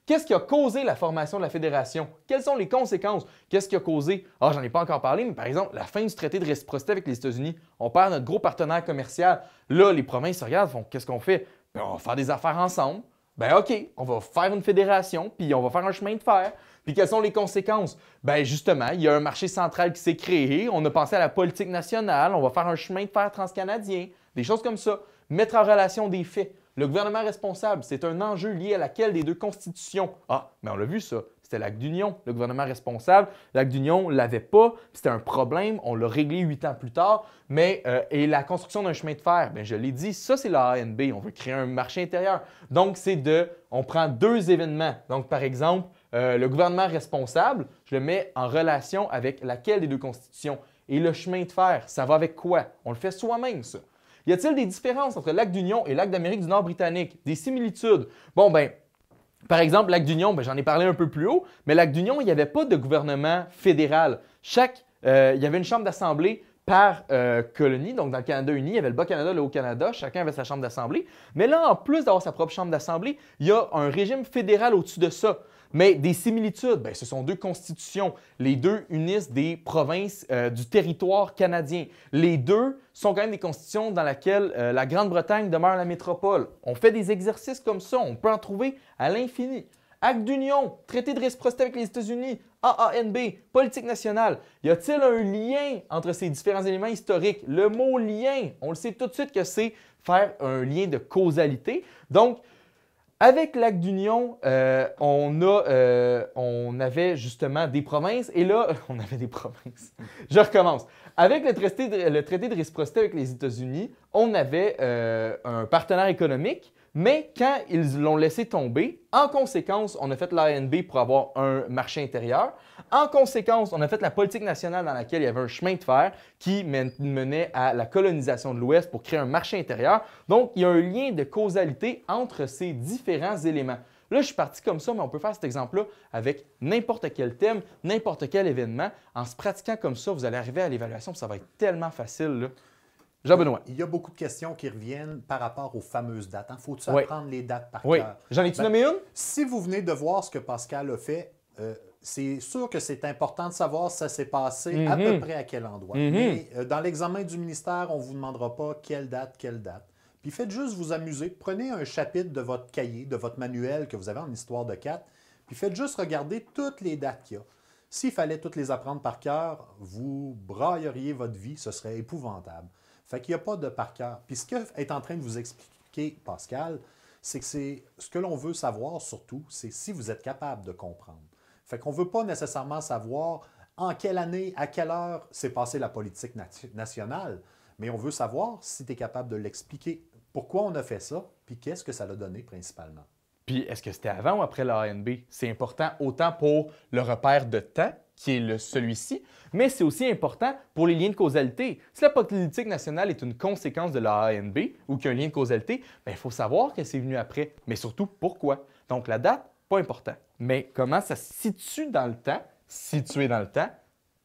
Qu'est-ce qui a causé la formation de la fédération? Quelles sont les conséquences? Qu'est-ce qui a causé? Ah, j'en ai pas encore parlé, mais par exemple, la fin du traité de réciprocité avec les États-Unis. On perd notre gros partenaire commercial. Là, les provinces se regardent, font qu'est-ce qu'on fait? Ben, on va faire des affaires ensemble. Ben, OK, on va faire une fédération, puis on va faire un chemin de fer. Puis quelles sont les conséquences? Ben, justement, il y a un marché central qui s'est créé. On a pensé à la politique nationale. On va faire un chemin de fer transcanadien. Des choses comme ça. Mettre en relation des faits. Le gouvernement responsable, c'est un enjeu lié à laquelle des deux constitutions. Ah, mais on l'a vu ça. C'était l'acte d'union. Le gouvernement responsable, l'acte d'union l'avait pas. C'était un problème. On l'a réglé huit ans plus tard. Mais euh, et la construction d'un chemin de fer, bien, je l'ai dit, ça c'est la ANB. On veut créer un marché intérieur. Donc c'est de, on prend deux événements. Donc par exemple, euh, le gouvernement responsable, je le mets en relation avec laquelle des deux constitutions. Et le chemin de fer, ça va avec quoi On le fait soi-même ça. Y a-t-il des différences entre l'Acte d'Union et l'Acte d'Amérique du Nord britannique? Des similitudes? Bon, ben, par exemple, l'Acte d'Union, ben, j'en ai parlé un peu plus haut, mais l'Acte d'Union, il n'y avait pas de gouvernement fédéral. Chaque, euh, il y avait une chambre d'assemblée par euh, colonie. Donc, dans le Canada uni, il y avait le Bas-Canada, le Haut-Canada, chacun avait sa chambre d'assemblée. Mais là, en plus d'avoir sa propre chambre d'assemblée, il y a un régime fédéral au-dessus de ça. Mais des similitudes, ben, ce sont deux constitutions. Les deux unissent des provinces euh, du territoire canadien. Les deux sont quand même des constitutions dans lesquelles euh, la Grande-Bretagne demeure la métropole. On fait des exercices comme ça, on peut en trouver à l'infini. Acte d'union, traité de réciprocité avec les États-Unis, AANB, politique nationale. Y a-t-il un lien entre ces différents éléments historiques? Le mot lien, on le sait tout de suite que c'est faire un lien de causalité. Donc, avec l'Acte d'Union, euh, on, euh, on avait justement des provinces, et là, on avait des provinces. Je recommence. Avec le traité de, le traité de réciprocité avec les États-Unis, on avait euh, un partenaire économique mais quand ils l'ont laissé tomber, en conséquence, on a fait l'ANB pour avoir un marché intérieur. En conséquence, on a fait la politique nationale dans laquelle il y avait un chemin de fer qui menait à la colonisation de l'Ouest pour créer un marché intérieur. Donc, il y a un lien de causalité entre ces différents éléments. Là, je suis parti comme ça, mais on peut faire cet exemple-là avec n'importe quel thème, n'importe quel événement. En se pratiquant comme ça, vous allez arriver à l'évaluation, ça va être tellement facile. Jean-Benoît. Il y a beaucoup de questions qui reviennent par rapport aux fameuses dates. Hein. Faut-il apprendre les dates par oui. cœur? J'en ai-tu ben, nommé une? Si vous venez de voir ce que Pascal a fait, euh, c'est sûr que c'est important de savoir si ça s'est passé à peu mhm. près à quel endroit. Mhm. Mais euh, dans l'examen du ministère, on ne vous demandera pas quelle date, quelle date. Puis faites juste vous amuser. Prenez un chapitre de votre cahier, de votre manuel que vous avez en histoire de 4, puis faites juste regarder toutes les dates qu'il y a. S'il fallait toutes les apprendre par cœur, vous brailleriez votre vie, ce serait épouvantable. Fait qu'il n'y a pas de par cœur. Puis ce est en train de vous expliquer, Pascal, c'est que c'est ce que l'on veut savoir surtout, c'est si vous êtes capable de comprendre. Fait qu'on ne veut pas nécessairement savoir en quelle année, à quelle heure s'est passée la politique nationale, mais on veut savoir si tu es capable de l'expliquer. Pourquoi on a fait ça, puis qu'est-ce que ça l'a donné principalement. Puis est-ce que c'était avant ou après l'ANB? C'est important autant pour le repère de temps qui est celui-ci, mais c'est aussi important pour les liens de causalité. Si la politique nationale est une conséquence de la ANB ou qu'il y a un lien de causalité, ben, il faut savoir que c'est venu après, mais surtout pourquoi. Donc la date, pas important. Mais comment ça se situe dans le temps, situé dans le temps,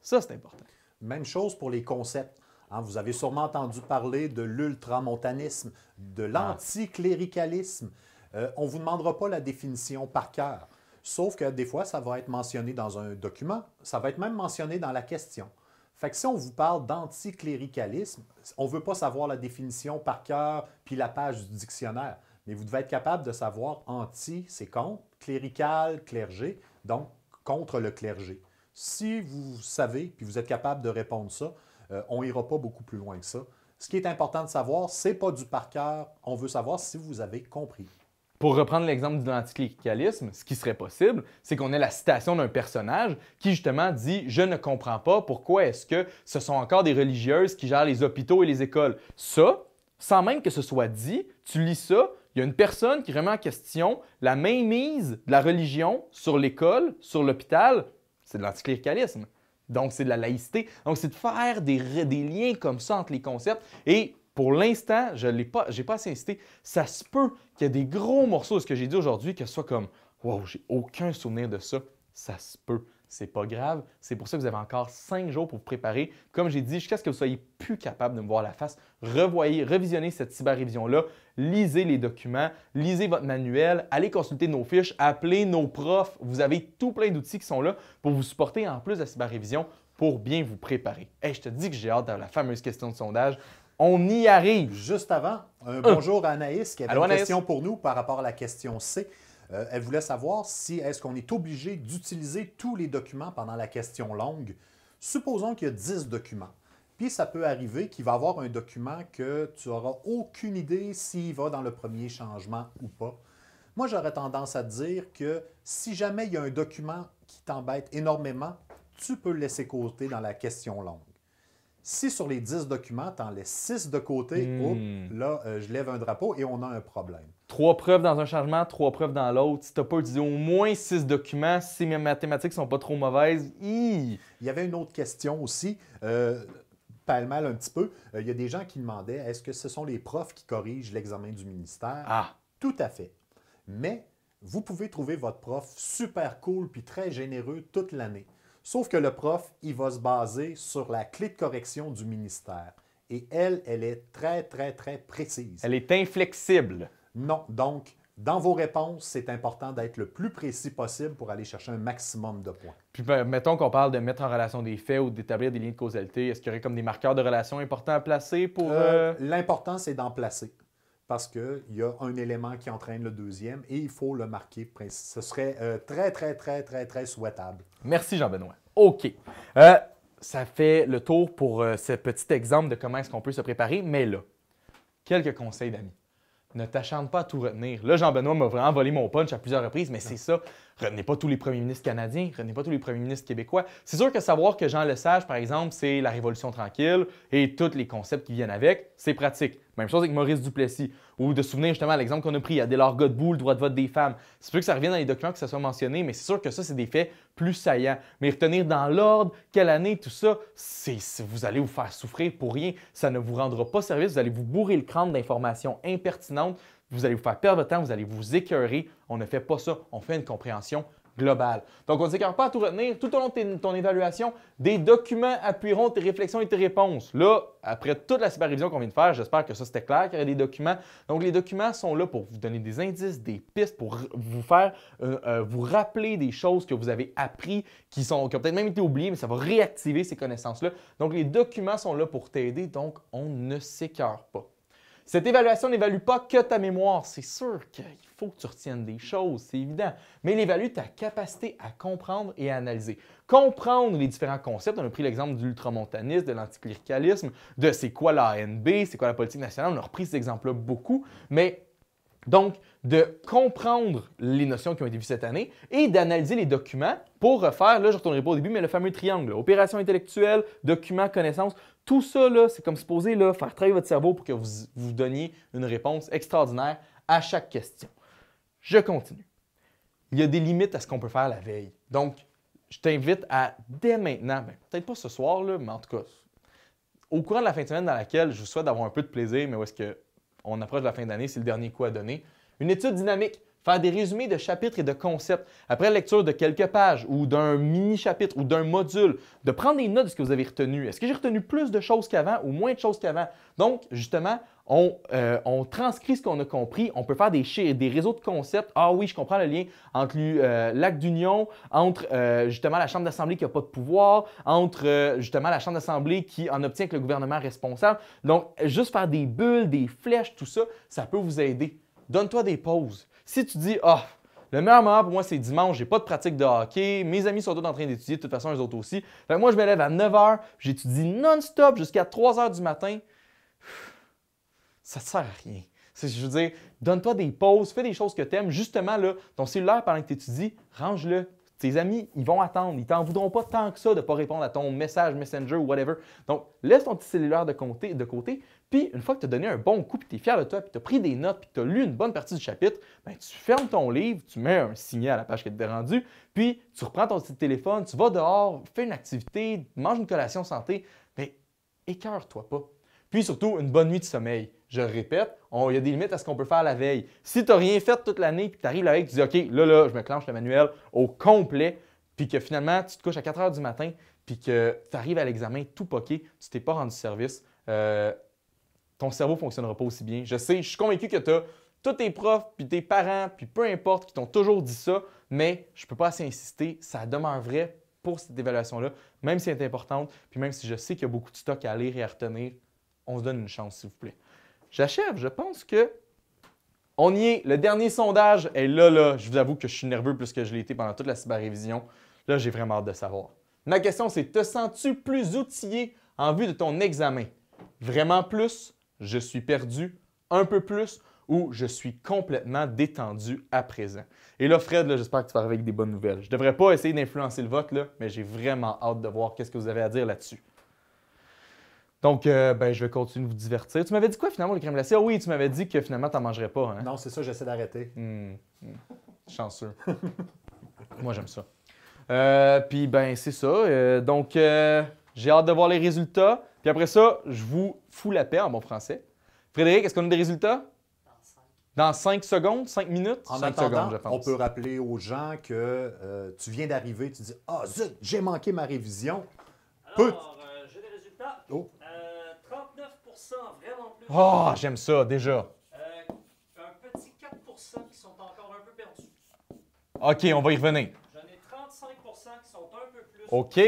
ça c'est important. Même chose pour les concepts. Hein. vous avez sûrement entendu parler de l'ultramontanisme, de ah. l'anticléricalisme. Euh, on ne vous demandera pas la définition par cœur. Sauf que des fois, ça va être mentionné dans un document, ça va être même mentionné dans la question. Fait que si on vous parle d'anticléricalisme, on ne veut pas savoir la définition par cœur puis la page du dictionnaire, mais vous devez être capable de savoir anti, c'est contre, clérical, clergé, donc contre le clergé. Si vous savez puis vous êtes capable de répondre ça, euh, on n'ira pas beaucoup plus loin que ça. Ce qui est important de savoir, ce n'est pas du par cœur, on veut savoir si vous avez compris. Pour reprendre l'exemple de l'anticléricalisme, ce qui serait possible, c'est qu'on ait la citation d'un personnage qui justement dit Je ne comprends pas pourquoi est-ce que ce sont encore des religieuses qui gèrent les hôpitaux et les écoles. Ça, sans même que ce soit dit, tu lis ça, il y a une personne qui remet en question la mainmise de la religion sur l'école, sur l'hôpital. C'est de l'anticléricalisme. Donc, c'est de la laïcité. Donc, c'est de faire des, des liens comme ça entre les concepts. Et pour l'instant, je n'ai pas, pas assez insisté. Ça se peut qu'il y ait des gros morceaux de ce que j'ai dit aujourd'hui que ce soit comme Wow, j'ai aucun souvenir de ça. Ça se peut. C'est pas grave. C'est pour ça que vous avez encore cinq jours pour vous préparer. Comme j'ai dit, jusqu'à ce que vous soyez plus capable de me voir la face, revoyez, revisionnez cette cyber-révision-là, lisez les documents, lisez votre manuel, allez consulter nos fiches, appelez nos profs. Vous avez tout plein d'outils qui sont là pour vous supporter en plus de la cyber-révision pour bien vous préparer. Et je te dis que j'ai hâte d'avoir la fameuse question de sondage. On y arrive. Juste avant, un euh. bonjour à Anaïs qui avait une question pour nous par rapport à la question C. Euh, elle voulait savoir si est-ce qu'on est obligé d'utiliser tous les documents pendant la question longue. Supposons qu'il y a 10 documents. Puis ça peut arriver qu'il va y avoir un document que tu n'auras aucune idée s'il va dans le premier changement ou pas. Moi, j'aurais tendance à dire que si jamais il y a un document qui t'embête énormément, tu peux le laisser côté dans la question longue. Si sur les 10 documents, tu en laisses 6 de côté, hmm. ou là, euh, je lève un drapeau et on a un problème. Trois preuves dans un changement, trois preuves dans l'autre. Si tu n'as pas utilisé au moins six documents, si mes mathématiques sont pas trop mauvaises, Il y avait une autre question aussi. Euh, pas mal un petit peu, euh, il y a des gens qui demandaient est-ce que ce sont les profs qui corrigent l'examen du ministère Ah Tout à fait. Mais vous pouvez trouver votre prof super cool puis très généreux toute l'année. Sauf que le prof, il va se baser sur la clé de correction du ministère. Et elle, elle est très, très, très précise. Elle est inflexible. Non, donc, dans vos réponses, c'est important d'être le plus précis possible pour aller chercher un maximum de points. Puis, ben, mettons qu'on parle de mettre en relation des faits ou d'établir des liens de causalité. Est-ce qu'il y aurait comme des marqueurs de relations importants à placer pour... Euh, euh, l'important, c'est d'en placer parce qu'il y a un élément qui entraîne le deuxième et il faut le marquer. Ce serait très, très, très, très, très souhaitable. Merci, Jean-Benoît. OK. ça fait le tour pour ce petit exemple de comment est-ce qu'on peut se préparer, mais là, quelques conseils d'amis. Ne t'acharne pas à tout retenir. Là, Jean-Benoît m'a vraiment volé mon punch à plusieurs reprises, mais c'est ça. Retenez pas tous les premiers ministres canadiens, retenez pas tous les premiers ministres québécois. C'est sûr que savoir que Jean Lesage, par exemple, c'est la Révolution tranquille et tous les concepts qui viennent avec, c'est pratique. Même chose avec Maurice Duplessis. Ou de souvenir justement à l'exemple qu'on a pris, à Delors Godbout, le droit de vote des femmes. C'est sûr que ça revient dans les documents que ça soit mentionné, mais c'est sûr que ça, c'est des faits plus saillants. Mais retenir dans l'ordre, quelle année, tout ça, c'est, vous allez vous faire souffrir pour rien. Ça ne vous rendra pas service. Vous allez vous bourrer le crâne d'informations impertinentes. Vous allez vous faire perdre de temps, vous allez vous écœurer. On ne fait pas ça. On fait une compréhension global Donc, on ne s'écarte pas à tout retenir. Tout au long de ton évaluation, des documents appuieront tes réflexions et tes réponses. Là, après toute la supervision qu'on vient de faire, j'espère que ça c'était clair, qu'il y a des documents. Donc, les documents sont là pour vous donner des indices, des pistes, pour vous faire euh, euh, vous rappeler des choses que vous avez appris, qui, sont, qui ont peut-être même été oubliées, mais ça va réactiver ces connaissances-là. Donc, les documents sont là pour t'aider. Donc, on ne s'écarte pas. Cette évaluation n'évalue pas que ta mémoire. C'est sûr qu'il faut que tu retiennes des choses, c'est évident, mais elle évalue ta capacité à comprendre et à analyser. Comprendre les différents concepts, on a pris l'exemple de l'ultramontanisme, de l'anticléricalisme, de c'est quoi l'ANB, c'est quoi la politique nationale, on a repris ces exemples-là beaucoup, mais donc, de comprendre les notions qui ont été vues cette année et d'analyser les documents pour refaire, là je ne retournerai pas au début, mais le fameux triangle, opération intellectuelle, document, connaissance, tout ça, c'est comme supposé là, faire travailler votre cerveau pour que vous, vous donniez une réponse extraordinaire à chaque question. Je continue. Il y a des limites à ce qu'on peut faire la veille. Donc, je t'invite à, dès maintenant, ben, peut-être pas ce soir, là, mais en tout cas, au courant de la fin de semaine dans laquelle je vous souhaite d'avoir un peu de plaisir, mais où est-ce qu'on approche de la fin d'année, c'est le dernier coup à donner, une étude dynamique faire des résumés de chapitres et de concepts, après lecture de quelques pages ou d'un mini-chapitre ou d'un module, de prendre des notes de ce que vous avez retenu. Est-ce que j'ai retenu plus de choses qu'avant ou moins de choses qu'avant? Donc, justement, on, euh, transcrit ce qu'on a compris, on peut faire des, des réseaux de concepts. Ah oui, je comprends le lien entre euh, l'acte d'union, entre euh, justement la Chambre d'assemblée qui n'a pas de pouvoir, entre justement la Chambre d'assemblée qui en obtient que le gouvernement responsable. Donc, juste faire des bulles, des flèches, tout ça, ça peut vous aider. Donne-toi des pauses. Si tu dis, ah, le meilleur moment pour moi, c'est dimanche, j'ai pas de pratique de hockey, mes amis sont tous en train d'étudier, de toute façon, les autres aussi. Fait que moi, je me lève à 9 h, j'étudie non-stop jusqu'à 3 h du matin. Ça te sert à rien. Je veux dire, donne-toi des pauses, fais des choses que tu aimes. Justement, là, ton cellulaire, pendant que tu étudies, range-le. Tes amis, ils vont attendre. Ils t'en voudront pas tant que ça de ne pas répondre à ton message, Messenger ou whatever. Donc, laisse ton petit cellulaire de côté puis, une fois que tu as donné un bon coup, puis tu es fier de toi, puis tu as pris des notes, puis tu as lu une bonne partie du chapitre, ben, tu fermes ton livre, tu mets un signet à la page qui t'est rendue, puis tu reprends ton petit téléphone, tu vas dehors, fais une activité, mange une collation santé, mais ben, écœure-toi pas. Puis surtout, une bonne nuit de sommeil. Je répète, il y a des limites à ce qu'on peut faire la veille. Si tu n'as rien fait toute l'année, puis tu arrives la veille, tu dis OK, là, là, je me clenche le manuel au complet, puis que finalement, tu te couches à 4 heures du matin, puis que tu arrives à l'examen tout poqué, tu t'es pas rendu service. Euh, ton cerveau ne fonctionnera pas aussi bien. Je sais, je suis convaincu que tu as tous tes profs, puis tes parents, puis peu importe, qui t'ont toujours dit ça, mais je ne peux pas assez insister, ça demeure vrai pour cette évaluation-là, même si elle est importante, puis même si je sais qu'il y a beaucoup de stock à lire et à retenir, on se donne une chance, s'il vous plaît. J'achève, je pense que on y est. Le dernier sondage est là, là. Je vous avoue que je suis nerveux plus que je l'ai été pendant toute la cyber-révision. Là, j'ai vraiment hâte de savoir. Ma question, c'est te sens-tu plus outillé en vue de ton examen? Vraiment plus je suis perdu, un peu plus ou je suis complètement détendu à présent. Et là, Fred, j'espère que tu vas avec des bonnes nouvelles. Je ne devrais pas essayer d'influencer le vote, là, mais j'ai vraiment hâte de voir qu'est-ce que vous avez à dire là-dessus. Donc, euh, ben, je vais continuer de vous divertir. Tu m'avais dit quoi finalement, le crème glacée? Ah oui, tu m'avais dit que finalement, tu n'en mangerais pas. Hein? Non, c'est ça, j'essaie d'arrêter. Hmm, hmm. Chanceux. Moi, j'aime ça. Euh, puis, ben, c'est ça. Euh, donc, j'ai hâte de voir les résultats. Puis après ça, je vous fous la paix en bon français. Frédéric, est-ce qu'on a des résultats? Dans 5 secondes, 5 minutes, en cinq secondes, je pense. On peut rappeler aux gens que euh, tu viens d'arriver, tu dis Ah, zut, j'ai manqué ma révision. Alors, euh, j'ai des résultats. Oh. 39 euh, vraiment plus. Oh, j'aime ça, déjà. un petit 4 qui sont encore un peu perdus. OK, on va y revenir. J'en ai 35 qui sont un peu plus. OK.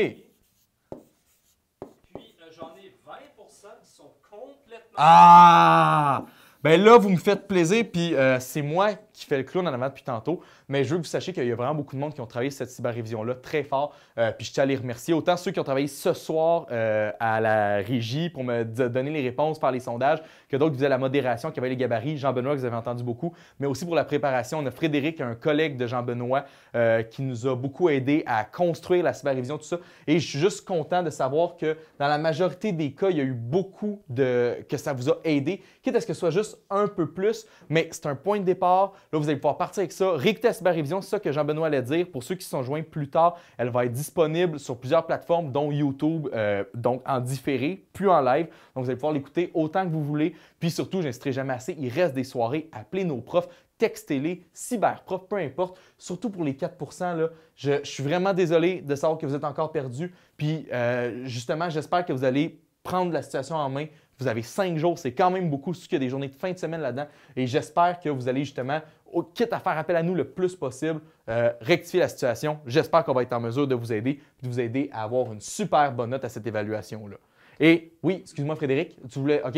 Ah! Ben là, vous me faites plaisir, puis euh, c'est moi qui fais le clown en avant depuis tantôt mais je veux que vous sachiez qu'il y a vraiment beaucoup de monde qui ont travaillé cette cyber-révision-là très fort. Euh, puis je tiens à les remercier. Autant ceux qui ont travaillé ce soir euh, à la régie pour me donner les réponses, par les sondages, que d'autres qui faisaient la modération, qui avaient les gabarits. Jean-Benoît, que vous avez entendu beaucoup, mais aussi pour la préparation. On a Frédéric, un collègue de Jean-Benoît, euh, qui nous a beaucoup aidé à construire la cyber-révision, tout ça. Et je suis juste content de savoir que dans la majorité des cas, il y a eu beaucoup de. que ça vous a aidé. Quitte à ce que ce soit juste un peu plus, mais c'est un point de départ. Là, vous allez pouvoir partir avec ça, réécouter cyber-révision, c'est ça que Jean-Benoît allait dire. Pour ceux qui sont joints plus tard, elle va être disponible sur plusieurs plateformes, dont YouTube, euh, donc en différé, plus en live. Donc vous allez pouvoir l'écouter autant que vous voulez. Puis surtout, j'insisterai jamais assez, il reste des soirées. Appelez nos profs, textez-les, cyberprof, peu importe. Surtout pour les 4 là, je, suis vraiment désolé de savoir que vous êtes encore perdus, Puis euh, justement, j'espère que vous allez prendre la situation en main. Vous avez cinq jours, c'est quand même beaucoup, ce qu'il y a des journées de fin de semaine là-dedans. Et j'espère que vous allez justement quitte à faire appel à nous le plus possible, euh, rectifier la situation. J'espère qu'on va être en mesure de vous aider et de vous aider à avoir une super bonne note à cette évaluation-là. Et oui, excuse-moi Frédéric, tu voulais. OK.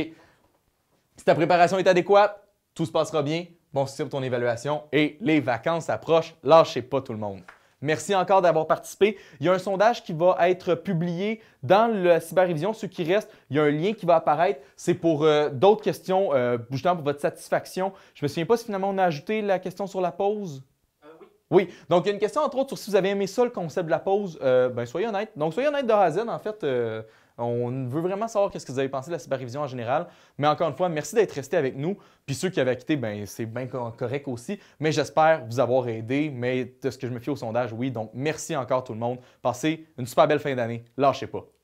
Si ta préparation est adéquate, tout se passera bien. Bon c'est pour ton évaluation et les vacances approchent. Lâchez pas tout le monde. Merci encore d'avoir participé. Il y a un sondage qui va être publié dans la Cybervision. Ce qui reste, il y a un lien qui va apparaître. C'est pour euh, d'autres questions, euh, pour votre satisfaction. Je me souviens pas si finalement on a ajouté la question sur la pause. Euh, oui. donc il y a une question entre autres sur si vous avez aimé ça, le concept de la pause. ben, soyez honnête. Donc, soyez honnête de Razen, en fait. On veut vraiment savoir qu'est-ce que vous avez pensé de la supervision en général. Mais encore une fois, merci d'être resté avec nous. Puis ceux qui avaient quitté, ben, c'est bien correct aussi. Mais j'espère vous avoir aidé. Mais de ce que je me fie au sondage, oui. Donc merci encore tout le monde. Passez une super belle fin d'année. Lâchez pas.